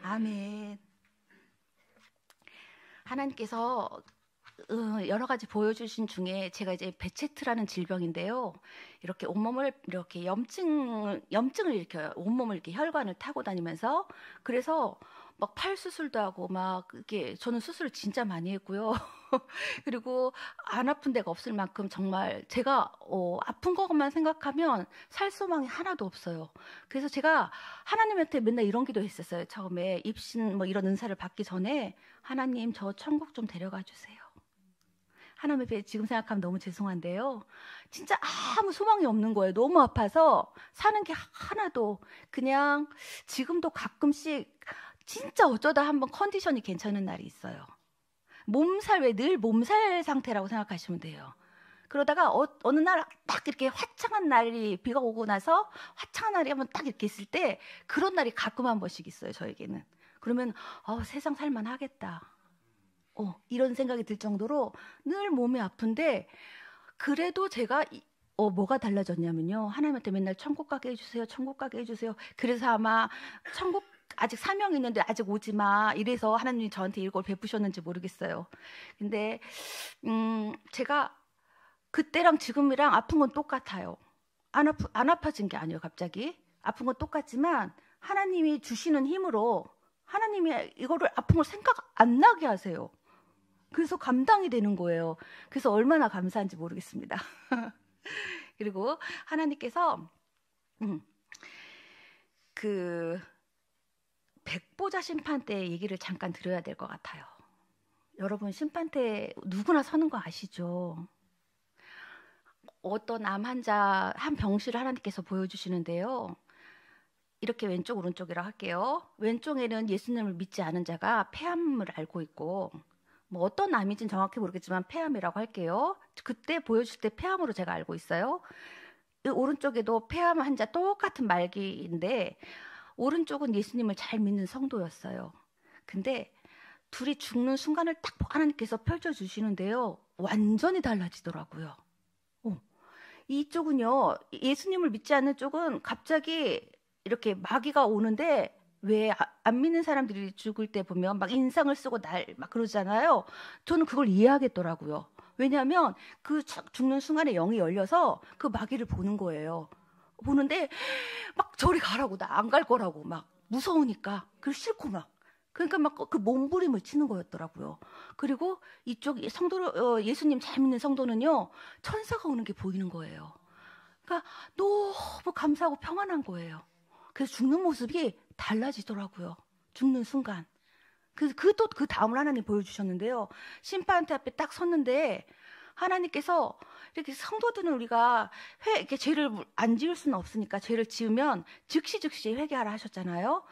아멘. 아멘. 하나님께서 어, 여러 가지 보여주신 중에 제가 이제 베체트라는 질병인데요. 이렇게 온몸을 이렇게 염증 염증을 일으켜요. 온몸을 이렇게 혈관을 타고 다니면서 그래서 막 팔 수술도 하고 막 이게 저는 수술을 진짜 많이 했고요. [laughs] 그리고 안 아픈 데가 없을 만큼 정말 제가 어, 아픈 것만 생각하면 살 소망이 하나도 없어요. 그래서 제가 하나님한테 맨날 이런 기도했었어요. 처음에 입신 뭐 이런 은사를 받기 전에 하나님 저 천국 좀 데려가 주세요. 하나님 앞에 지금 생각하면 너무 죄송한데요. 진짜 아무 소망이 없는 거예요. 너무 아파서 사는 게 하나도 그냥 지금도 가끔씩 진짜 어쩌다 한번 컨디션이 괜찮은 날이 있어요. 몸살 왜 늘 몸살 상태라고 생각하시면 돼요. 그러다가 어, 느날 딱 이렇게 화창한 날이 비가 오고 나서 화창한 날이 한번 딱 이렇게 있을 때 그런 날이 가끔 한 번씩 있어요 저에게는 그러면 어, 세상 살만 하겠다 어, 이런 생각이 들 정도로 늘 몸이 아픈데 그래도 제가 이, 어, 뭐가 달라졌냐면요. 하나님한테 맨날 천국 가게 해주세요. 천국 가게 해주세요. 그래서 아마 천국 아직 사명 있는데 아직 오지 마. 이래서 하나님이 저한테 이걸 베푸셨는지 모르겠어요. 근데 음, 제가 그때랑 지금이랑 아픈 건 똑같아요. 안, 아프, 안 아파진 게 아니에요, 갑자기. 아픈 건 똑같지만 하나님이 주시는 힘으로 하나님이 이거를 아픈 걸 생각 안 나게 하세요. 그래서 감당이 되는 거예요. 그래서 얼마나 감사한지 모르겠습니다. [laughs] 그리고 하나님께서 음, 그 백보자 심판 때 얘기를 잠깐 드려야 될 것 같아요. 여러분 심판 때 누구나 서는 거 아시죠? 어떤 암 환자 한 병실을 하나님께서 보여주시는데요. 이렇게 왼쪽 오른쪽이라 할게요. 왼쪽에는 예수님을 믿지 않은 자가 폐암을 앓고 있고 뭐 어떤 암인지는 정확히 모르겠지만 폐암이라고 할게요. 그때 보여줄 때 폐암으로 제가 알고 있어요. 오른쪽에도 폐암 환자 똑같은 말기인데 오른쪽은 예수님을 잘 믿는 성도였어요. 근데 둘이 죽는 순간을 딱 하나님께서 펼쳐주시는데요. 완전히 달라지더라고요. 어. 이쪽은요, 예수님을 믿지 않는 쪽은 갑자기 이렇게 마귀가 오는데 왜안 아, 믿는 사람들이 죽을 때 보면 막 인상을 쓰고 날 막 그러잖아요. 저는 그걸 이해하겠더라고요. 왜냐하면 그 죽는 순간에 영이 열려서 그 마귀를 보는 거예요. 보는데 막 저리 가라고 나 안 갈 거라고 막 무서우니까 그 싫고 막 그러니까 막 그 몸부림을 치는 거였더라고요. 그리고 이쪽 성도 어, 예수님 잘 믿는 성도는요 천사가 오는 게 보이는 거예요. 그러니까 너무 감사하고 평안한 거예요. 그래서 죽는 모습이 달라지더라고요. 죽는 순간. 그래서 그또그 그 다음을 하나님 보여주셨는데요. 심판대 앞에 딱 섰는데 하나님께서 이렇게 성도들은 우리가 회, 이렇게 죄를 안 지을 수는 없으니까 죄를 지으면 즉시 즉시 회개하라 하셨잖아요.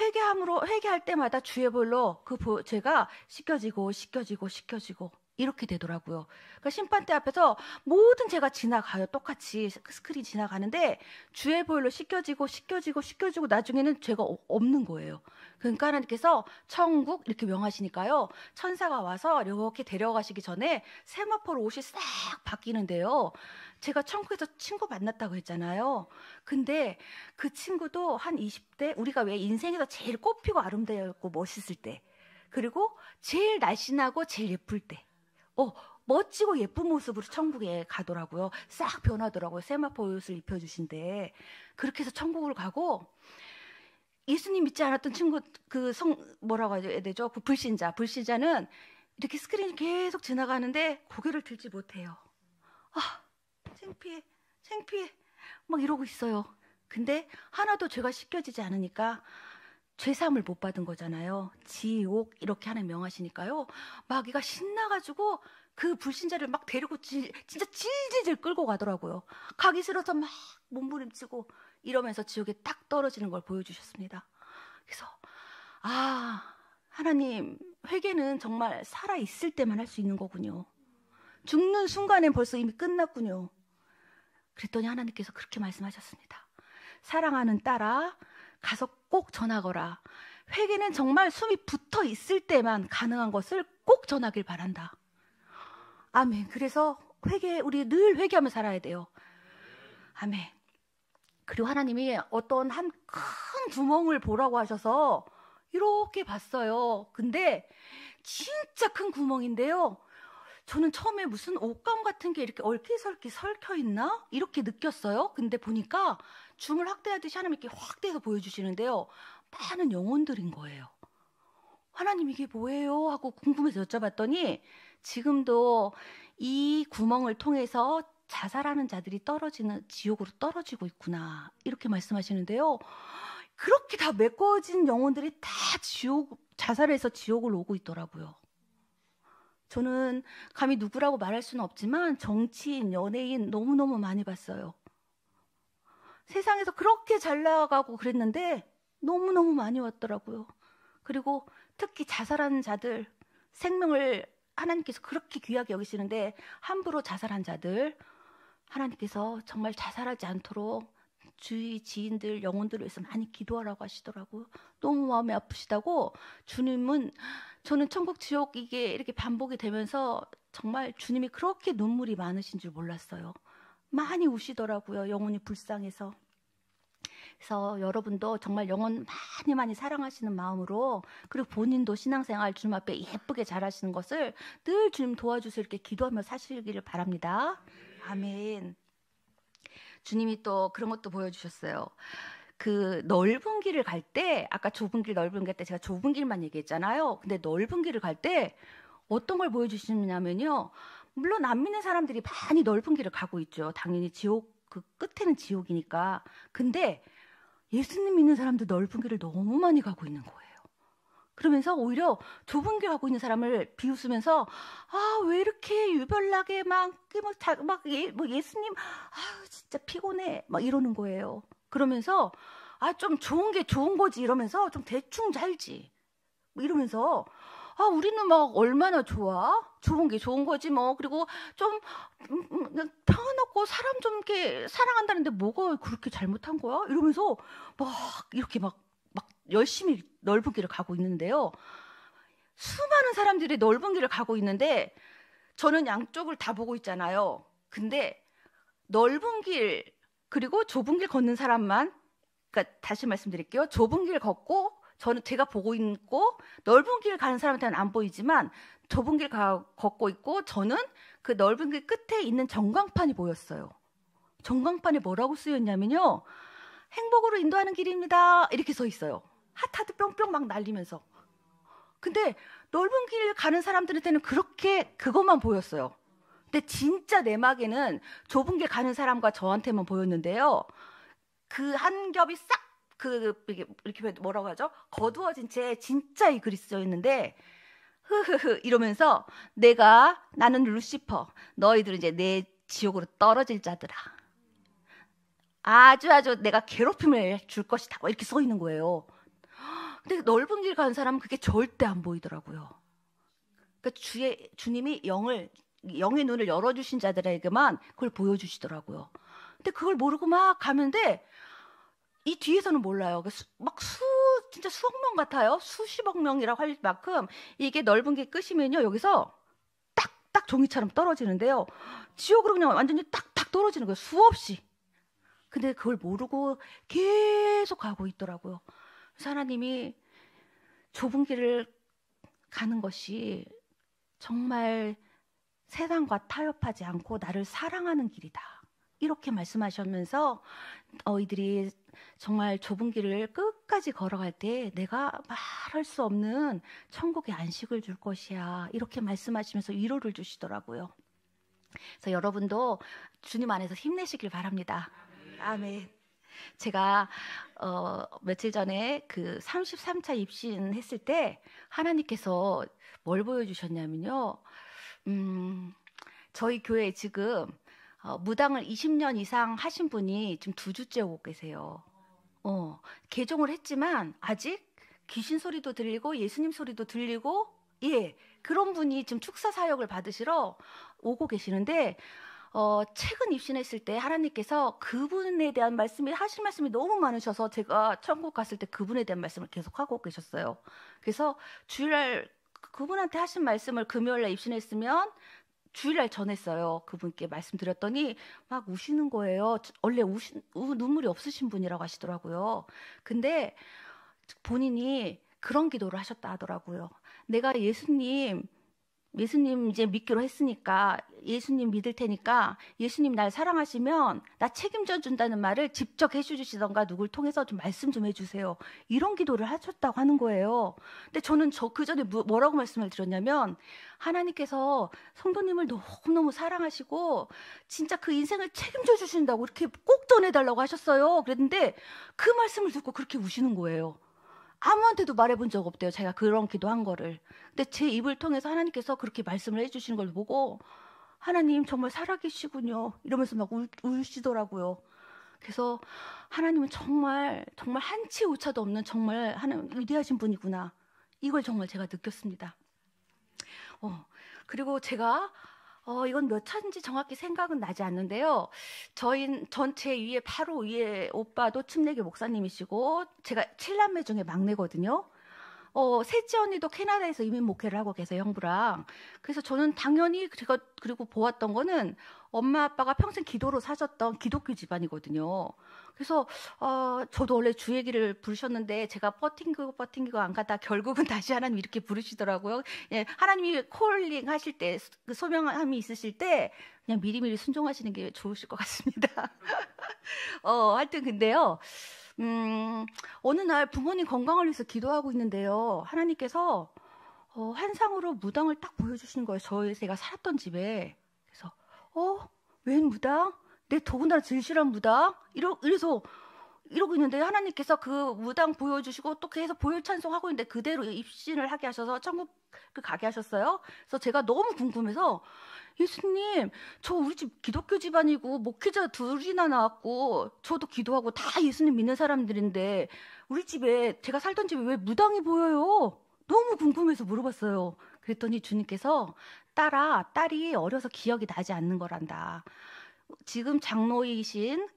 회개함으로 회개할 때마다 주의 벌로 그 죄가 씻겨지고 씻겨지고 씻겨지고 이렇게 되더라고요. 그러니까 심판대 앞에서 모든 제가 지나가요. 똑같이 스크린 지나가는데 주의 보일로 씻겨지고 씻겨지고 씻겨지고 나중에는 죄가 없는 거예요. 그러니까 하나님께서 천국 이렇게 명하시니까요. 천사가 와서 이렇게 데려가시기 전에 세마포로 옷이 싹 바뀌는데요. 제가 천국에서 친구 만났다고 했잖아요. 근데 그 친구도 한 20대 우리가 왜 인생에서 제일 꽃피고 아름다웠고 멋있을 때 그리고 제일 날씬하고 제일 예쁠 때 어, 멋지고 예쁜 모습으로 천국에 가더라고요. 싹 변하더라고요. 세마포 옷을 입혀주신데. 그렇게 해서 천국을 가고, 예수님 믿지 않았던 친구, 그 성, 뭐라고 해야 되죠? 그 불신자. 불신자는 이렇게 스크린이 계속 지나가는데 고개를 들지 못해요. 아, 창피해, 창피해. 막 이러고 있어요. 근데 하나도 죄가 씻겨지지 않으니까 죄삼을 못 받은 거잖아요. 지옥 이렇게 하는 명하시니까요. 마귀가 신나가지고 그 불신자를 막 데리고 질, 진짜 질질질 끌고 가더라고요. 가기 싫어서 막 몸부림치고 이러면서 지옥에 딱 떨어지는 걸 보여주셨습니다. 그래서 아 하나님 회개는 정말 살아 있을 때만 할 수 있는 거군요. 죽는 순간엔 벌써 이미 끝났군요. 그랬더니 하나님께서 그렇게 말씀하셨습니다. 사랑하는 딸아, 가서 꼭 전하거라. 회개는 정말 숨이 붙어 있을 때만 가능한 것을 꼭 전하길 바란다. 아멘. 그래서 회개, 우리 늘 회개하며 살아야 돼요. 아멘. 그리고 하나님이 어떤 한 큰 구멍을 보라고 하셔서 이렇게 봤어요. 근데 진짜 큰 구멍인데요. 저는 처음에 무슨 옷감 같은 게 이렇게 얼기설기 설켜 있나? 이렇게 느꼈어요. 근데 보니까 줌을 확대하듯이 하나님 이렇게 확대해서 보여주시는데요. 많은 영혼들인 거예요. 하나님 이게 뭐예요? 하고 궁금해서 여쭤봤더니 지금도 이 구멍을 통해서 자살하는 자들이 떨어지는 지옥으로 떨어지고 있구나 이렇게 말씀하시는데요. 그렇게 다 메꿔진 영혼들이 다 지옥 자살해서 지옥을 오고 있더라고요. 저는 감히 누구라고 말할 수는 없지만 정치인, 연예인 너무너무 많이 봤어요. 세상에서 그렇게 잘 나가고 그랬는데 너무너무 많이 왔더라고요. 그리고 특히 자살한 자들 생명을 하나님께서 그렇게 귀하게 여기시는데 함부로 자살한 자들 하나님께서 정말 자살하지 않도록 주위 지인들 영혼들을 위해서 많이 기도하라고 하시더라고요. 너무 마음이 아프시다고 주님은 저는 천국 지옥 이게 이렇게 반복이 되면서 정말 주님이 그렇게 눈물이 많으신 줄 몰랐어요. 많이 우시더라고요. 영혼이 불쌍해서. 그래서 여러분도 정말 영혼 많이 많이 사랑하시는 마음으로 그리고 본인도 신앙생활 주님 앞에 예쁘게 잘하시는 것을 늘 주님 도와주세요 이렇게 기도하며 사시기를 바랍니다. 아멘. 주님이 또 그런 것도 보여주셨어요. 그 넓은 길을 갈 때 아까 좁은 길 넓은 길 때 제가 좁은 길만 얘기했잖아요. 근데 넓은 길을 갈 때 어떤 걸 보여주시냐면요. 물론 난민의 사람들이 많이 넓은 길을 가고 있죠. 당연히 지옥 그 끝에는 지옥이니까. 근데 예수님 믿는 사람들 넓은 길을 너무 많이 가고 있는 거예요. 그러면서 오히려 좁은 길 가고 있는 사람을 비웃으면서 아 왜 이렇게 유별나게 막막막 그 뭐 예, 뭐 예수님 아 진짜 피곤해 막 이러는 거예요. 그러면서 아 좀 좋은 게 좋은 거지 이러면서 좀 대충 잘지 뭐 이러면서 아, 우리는 막 얼마나 좋아? 좋은 게 좋은 거지 뭐. 그리고 좀 음, 음, 음, 평안하고 사람 좀 이렇게 사랑한다는데 뭐가 그렇게 잘못한 거야? 이러면서 막 이렇게 막, 막 열심히 넓은 길을 가고 있는데요. 수많은 사람들이 넓은 길을 가고 있는데 저는 양쪽을 다 보고 있잖아요. 근데 넓은 길 그리고 좁은 길 걷는 사람만 그러니까 다시 말씀드릴게요. 좁은 길 걷고 저는 제가 보고 있고 넓은 길 가는 사람한테는 안 보이지만 좁은 길 가, 걷고 있고 저는 그 넓은 길 끝에 있는 전광판이 보였어요. 전광판에 뭐라고 쓰였냐면요. 행복으로 인도하는 길입니다. 이렇게 써 있어요. 핫하드 뿅뿅 막 날리면서. 근데 넓은 길 가는 사람들한테는 그렇게 그것만 보였어요. 근데 진짜 내막에는 좁은 길 가는 사람과 저한테만 보였는데요. 그 한 겹이 싹그 이렇게 게이 뭐, 뭐라고 하죠? 거두어진 채 진짜 이 글이 쓰여 있는데 흐흐흐 이러면서 내가 나는 루시퍼 너희들은 이제 내 지옥으로 떨어질 자들아 아주 아주 내가 괴롭힘을 줄 것이다 뭐 이렇게 써 있는 거예요. 근데 그 넓은 길 가는 사람은 그게 절대 안 보이더라고요. 그 주의 주님이 영을 영의 눈을 열어주신 자들에게만 그걸 보여주시더라고요. 근데 그걸 모르고 막 가는데 이 뒤에서는 몰라요. 그 막 수, 진짜 수억 명 같아요. 수십억 명이라고 할 만큼 이게 넓은 게 끝이면요. 여기서 딱, 딱 종이처럼 떨어지는데요. 지옥으로 그냥 완전히 딱, 딱 떨어지는 거예요. 수없이. 근데 그걸 모르고 계속 가고 있더라고요. 그래서 하나님이 좁은 길을 가는 것이 정말 세상과 타협하지 않고 나를 사랑하는 길이다. 이렇게 말씀하셨면서 어, 이들이 정말 좁은 길을 끝까지 걸어갈 때 내가 말할 수 없는 천국의 안식을 줄 것이야. 이렇게 말씀하시면서 위로를 주시더라고요. 그래서 여러분도 주님 안에서 힘내시길 바랍니다. 아멘. 제가 어, 며칠 전에 그 33차 입신했을 때 하나님께서 뭘 보여주셨냐면요. 음, 저희 교회 에 지금 어, 무당을 20년 이상 하신 분이 지금 두 주째 오고 계세요. 어, 개종을 했지만 아직 귀신 소리도 들리고 예수님 소리도 들리고 예 그런 분이 지금 축사 사역을 받으시러 오고 계시는데 어, 최근 입신했을 때 하나님께서 그분에 대한 말씀이 하실 말씀이 너무 많으셔서 제가 천국 갔을 때 그분에 대한 말씀을 계속 하고 계셨어요. 그래서 주일날 그분한테 하신 말씀을 금요일날 입신했으면 주일날 전했어요. 그분께 말씀드렸더니 막 우시는 거예요. 원래 우신, 우, 눈물이 없으신 분이라고 하시더라고요. 근데 본인이 그런 기도를 하셨다 하더라고요. 내가 예수님 예수님 이제 믿기로 했으니까 예수님 믿을 테니까 예수님 날 사랑하시면 나 책임져 준다는 말을 직접 해주시던가 누굴 통해서 좀 말씀 좀 해주세요. 이런 기도를 하셨다고 하는 거예요. 근데 저는 저 그 전에 뭐, 뭐라고 말씀을 드렸냐면 하나님께서 성도님을 너무너무 사랑하시고 진짜 그 인생을 책임져 주신다고 이렇게 꼭 전해달라고 하셨어요. 그랬는데 그 말씀을 듣고 그렇게 우시는 거예요. 아무한테도 말해본 적 없대요. 제가 그런 기도한 거를. 근데 제 입을 통해서 하나님께서 그렇게 말씀을 해주시는 걸 보고 하나님 정말 살아계시군요. 이러면서 막 울, 울시더라고요. 그래서 하나님은 정말 정말 한치 오차도 없는 정말 하나님 위대하신 분이구나. 이걸 정말 제가 느꼈습니다. 어, 그리고 제가 어, 이건 몇 차인지 정확히 생각은 나지 않는데요. 저희 전체 위에 바로 위에 오빠도 춤내기 목사님이시고 제가 7남매 중에 막내거든요. 어, 셋째 언니도 캐나다에서 이민 목회를 하고 계세요, 형부랑. 그래서 저는 당연히 제가 그리고 보았던 거는 엄마 아빠가 평생 기도로 사셨던 기독교 집안이거든요. 그래서 어, 저도 원래 주 얘기를 부르셨는데 제가 버팅기고 버팅기고 안 가다 결국은 [laughs] 다시 하나님 이렇게 부르시더라고요. 예, 하나님이 콜링 하실 때 그 소명함이 있으실 때 그냥 미리미리 순종하시는 게 좋으실 것 같습니다. [laughs] 어, 하여튼 근데요. 음, 어느 날 부모님 건강을 위해서 기도하고 있는데요. 하나님께서 어, 환상으로 무당을 딱 보여주시는 거예요. 저희 제가 살았던 집에. 그래서 어, 웬 무당? 내 더군다나 진실한 무당 이러 이래서 이러고 있는데 하나님께서 그 무당 보여주시고 또 계속 보혈 찬송하고 있는데 그대로 입신을 하게 하셔서 천국 그 가게 하셨어요. 그래서 제가 너무 궁금해서 예수님 저 우리 집 기독교 집안이고 목회자 둘이나 나왔고 저도 기도하고 다 예수님 믿는 사람들인데 우리 집에 제가 살던 집에 왜 무당이 보여요? 너무 궁금해서 물어봤어요. 그랬더니 주님께서 딸아 딸이 어려서 기억이 나지 않는 거란다. 지금 장로이신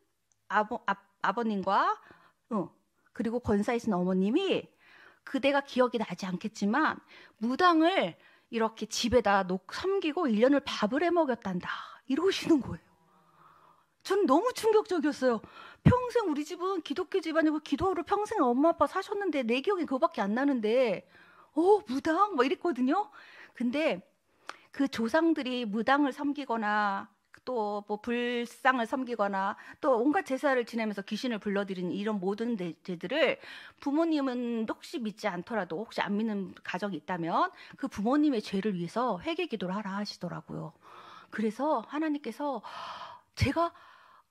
아버, 아, 버님과 어, 그리고 권사이신 어머님이 그대가 기억이 나지 않겠지만 무당을 이렇게 집에다 놓, 섬기고 1년을 밥을 해 먹였단다. 이러시는 거예요. 저는 너무 충격적이었어요. 평생 우리 집은 기독교 집안이고 기도를 평생 엄마 아빠 사셨는데 내기억엔 그거밖에 안 나는데 어 무당 막 이랬거든요. 근데 그 조상들이 무당을 섬기거나 또뭐 불상을 섬기거나 또 온갖 제사를 지내면서 귀신을 불러들이는 이런 모든 죄들을 부모님은 혹시 믿지 않더라도 혹시 안 믿는 가정이 있다면 그 부모님의 죄를 위해서 회개 기도를 하라 하시더라고요. 그래서 하나님께서 제가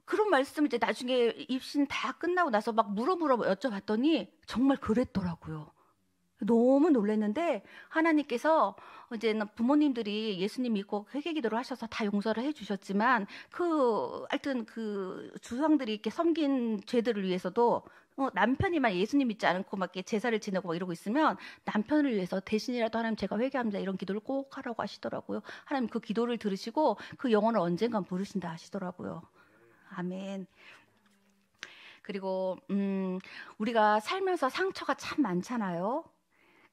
그런 말씀 을 이제 나중에 입신 다 끝나고 나서 막 물어 물어 여쭤봤더니 정말 그랬더라고요. 너무 놀랐는데 하나님께서 이제 부모님들이 예수님 믿고 회개 기도를 하셔서 다 용서를 해 주셨지만 그 하여튼 그 주상들이 이렇게 섬긴 죄들을 위해서도 어, 남편이만 예수님 믿지 않고 막 이렇게 제사를 지내고 막 이러고 있으면 남편을 위해서 대신이라도 하나님 제가 회개합니다 이런 기도를 꼭 하라고 하시더라고요. 하나님 그 기도를 들으시고 그 영혼을 언젠간 부르신다 하시더라고요. 아멘. 그리고 음, 우리가 살면서 상처가 참 많잖아요.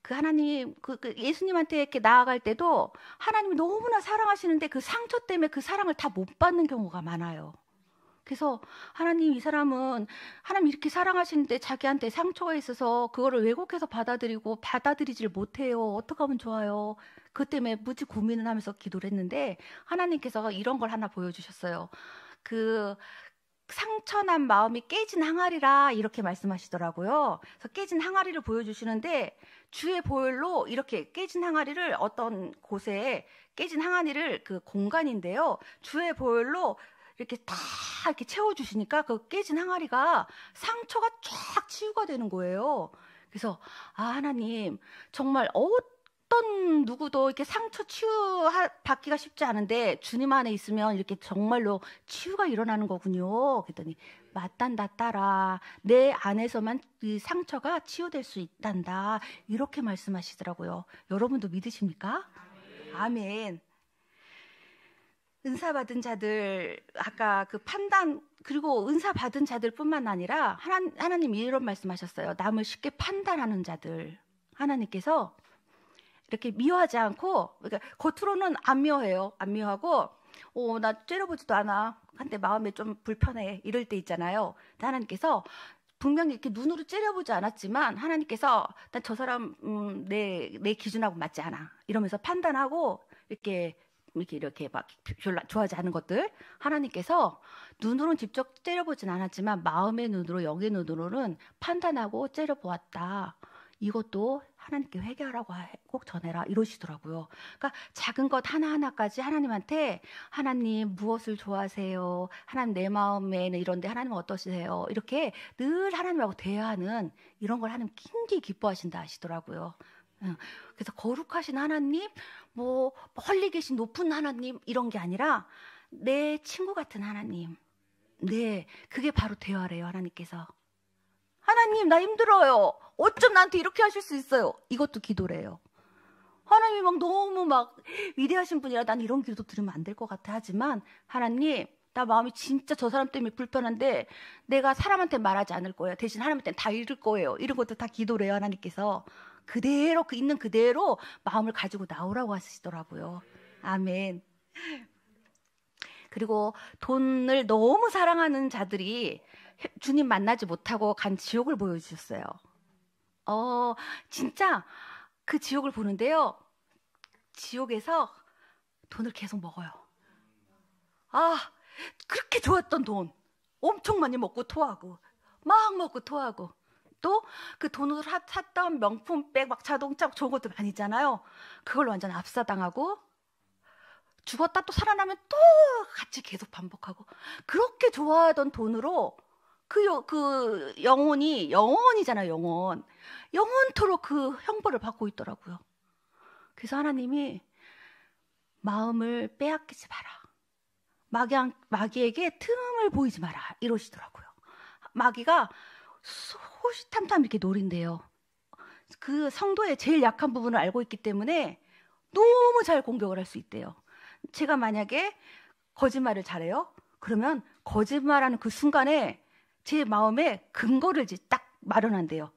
그 하나님 그, 그 예수님한테 이렇게 나아갈 때도 하나님이 너무나 사랑하시는데 그 상처 때문에 그 사랑을 다 못 받는 경우가 많아요. 그래서 하나님 이 사람은 하나님 이렇게 사랑하시는데 자기한테 상처가 있어서 그거를 왜곡해서 받아들이고 받아들이질 못해요. 어떡 하면 좋아요? 그 때문에 무지 고민을 하면서 기도를 했는데 하나님께서 이런 걸 하나 보여주셨어요. 그 상처난 마음이 깨진 항아리라 이렇게 말씀하시더라고요. 그래서 깨진 항아리를 보여주시는데 주의 보혈로 이렇게 깨진 항아리를 어떤 곳에 깨진 항아리를 그 공간인데요. 주의 보혈로 이렇게 다 이렇게 채워주시니까 그 깨진 항아리가 상처가 쫙 치유가 되는 거예요. 그래서 아 하나님 정말 어떤 어떤 누구도 이렇게 상처 치유받기가 쉽지 않은데 주님 안에 있으면 이렇게 정말로 치유가 일어나는 거군요. 그랬더니 맞단다 따라 내 안에서만 이 상처가 치유될 수 있단다 이렇게 말씀하시더라고요. 여러분도 믿으십니까? 아멘. 은사 받은 자들 아까 그 판단 그리고 은사 받은 자들뿐만 아니라 하나, 하나님 이런 말씀하셨어요. 남을 쉽게 판단하는 자들 하나님께서 이렇게 미워하지 않고 그러니까 겉으로는 안 미워해요. 안 미워하고 오, 어, 나 째려보지도 않아. 한데 마음이 좀 불편해. 이럴 때 있잖아요. 하나님께서 분명히 이렇게 눈으로 째려보지 않았지만 하나님께서 난 저 사람 음, 내, 내 기준하고 맞지 않아. 이러면서 판단하고 이렇게 이렇게 이렇게 막 별로 좋아하지 않은 것들 하나님께서 눈으로는 직접 째려보진 않았지만 마음의 눈으로 영의 눈으로는 판단하고 째려보았다. 이것도 하나님께 회개하라고 꼭 전해라 이러시더라고요. 그러니까 작은 것 하나하나까지 하나님한테 하나님 무엇을 좋아하세요? 하나님 내 마음에는 이런데 하나님 어떠세요? 이렇게 늘 하나님하고 대화하는 이런 걸 하나님 굉장히 기뻐하신다 하시더라고요. 그래서 거룩하신 하나님, 뭐 멀리 계신 높은 하나님 이런 게 아니라 내 친구 같은 하나님. 네, 그게 바로 대화래요, 하나님께서. 하나님 나 힘들어요. 어쩜 나한테 이렇게 하실 수 있어요. 이것도 기도래요. 하나님이 막 너무 막 위대하신 분이라 난 이런 기도 들으면 안 될 것 같아 하지만 하나님 나 마음이 진짜 저 사람 때문에 불편한데 내가 사람한테 말하지 않을 거예요. 대신 하나님한테 다 이룰 거예요. 이런 것도 다 기도래요. 하나님께서 그대로 그 있는 그대로 마음을 가지고 나오라고 하시더라고요. 아멘. 그리고 돈을 너무 사랑하는 자들이 주님 만나지 못하고 간 지옥을 보여주셨어요. 어, 진짜 그 지옥을 보는데요. 지옥에서 돈을 계속 먹어요. 아, 그렇게 좋았던 돈. 엄청 많이 먹고 토하고, 막 먹고 토하고. 또 그 돈으로 샀던 명품 백, 막 자동차 좋은 것도 많이 있잖아요. 그걸 완전 압사당하고, 죽었다 또 살아나면 또 같이 계속 반복하고, 그렇게 좋아하던 돈으로 그, 여, 그 영혼이 영혼이잖아 요 영혼 영혼토록 그 형벌을 받고 있더라고요 그래서 하나님이 마음을 빼앗기지 마라 마귀, 마귀에게 틈을 보이지 마라 이러시더라고요 마귀가 호시탐탐 이렇게 노린대요 그 성도의 제일 약한 부분을 알고 있기 때문에 너무 잘 공격을 할 수 있대요 제가 만약에 거짓말을 잘해요 그러면 거짓말하는 그 순간에 제 마음에 근거를 이제 딱 마련한대요.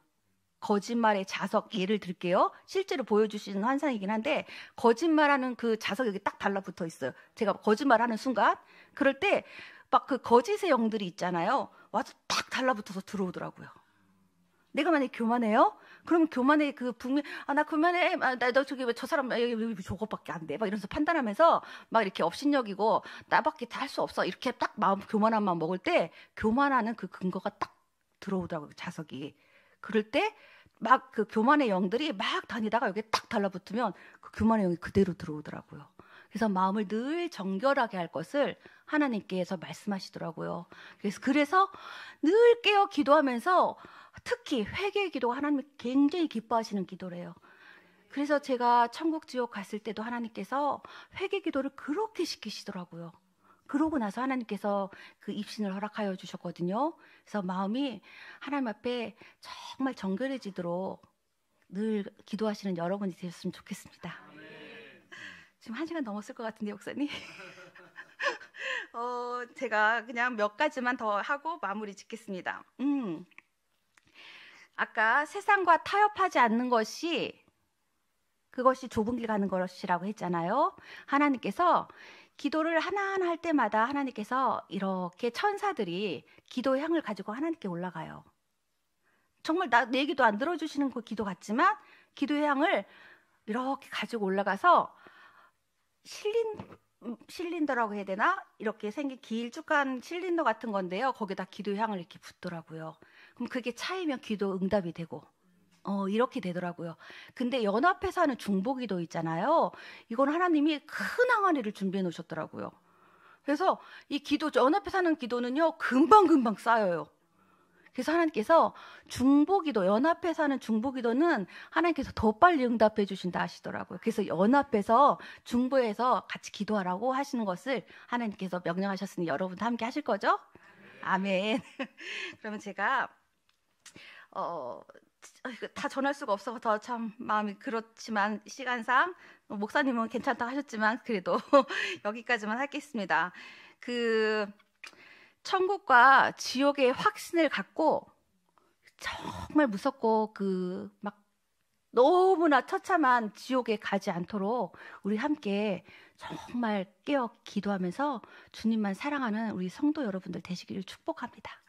거짓말의 자석 예를 들게요. 실제로 보여주시는 환상이긴 한데 거짓말하는 그 자석 여기 딱 달라붙어 있어요. 제가 거짓말하는 순간 그럴 때 막 그 거짓의 영들이 있잖아요. 와서 딱 달라붙어서 들어오더라고요. 내가 만약에 교만해요? 그러면 교만의 그 분명 아, 나 교만해. 아, 나, 너 저기, 저 사람, 아, 여기 저것밖에 안 돼. 막 이러면서 판단하면서 막 이렇게 업신여기고, 나밖에 다 할 수 없어. 이렇게 딱 마음, 교만한 마음 먹을 때, 교만하는 그 근거가 딱 들어오더라고요, 그 자석이. 그럴 때, 막 그 교만의 영들이 막 다니다가 여기 딱 달라붙으면 그 교만의 영이 그대로 들어오더라고요. 그래서 마음을 늘 정결하게 할 것을 하나님께서 말씀하시더라고요. 그래서, 그래서 늘 깨어 기도하면서 특히 회개기도 하나님이 굉장히 기뻐하시는 기도래요. 그래서 제가 천국 지옥 갔을 때도 하나님께서 회개 기도를 그렇게 시키시더라고요. 그러고 나서 하나님께서 그 입신을 허락하여 주셨거든요. 그래서 마음이 하나님 앞에 정말 정결해지도록 늘 기도하시는 여러분이 되셨으면 좋겠습니다. 지금 한 시간 넘었을 것 같은데 목사님. [laughs] 어, 제가 그냥 몇 가지만 더 하고 마무리 짓겠습니다. 음. 아까 세상과 타협하지 않는 것이 그것이 좁은 길 가는 것이라고 했잖아요. 하나님께서 기도를 하나하나 할 때마다 하나님께서 이렇게 천사들이 기도 향을 가지고 하나님께 올라가요. 정말 나내 기도 안 들어주시는 그 기도 같지만 기도의 향을 이렇게 가지고 올라가서 실린 실린더라고 해야 되나 이렇게 생긴 길쭉한 실린더 같은 건데요. 거기다 기도 향을 이렇게 붓더라고요. 그럼 그게 차이면 기도 응답이 되고 어, 이렇게 되더라고요. 근데 연합회사는 중보기도 있잖아요. 이건 하나님이 큰 항아리를 준비해 놓으셨더라고요. 그래서 이 기도, 연합회사는 기도는요, 금방금방 쌓여요. 그래서 하나님께서 중보기도, 연합회사는 중보기도는 하나님께서 더 빨리 응답해 주신다 하시더라고요. 그래서 연합해서 중보해서 같이 기도하라고 하시는 것을 하나님께서 명령하셨으니 여러분도 함께 하실 거죠? 아멘. [laughs] 그러면 제가 어, 어, 어, 어, 다 전할 수가 없어서 더 참 마음이 그렇지만 시간상 목사님은 괜찮다 하셨지만 그래도 [laughs] 여기까지만 하겠습니다. 그 천국과 지옥의 확신을 갖고 정말 무섭고 그 막 너무나 처참한 지옥에 가지 않도록 우리 함께 정말 깨어 기도하면서 주님만 사랑하는 우리 성도 여러분들 되시기를 축복합니다.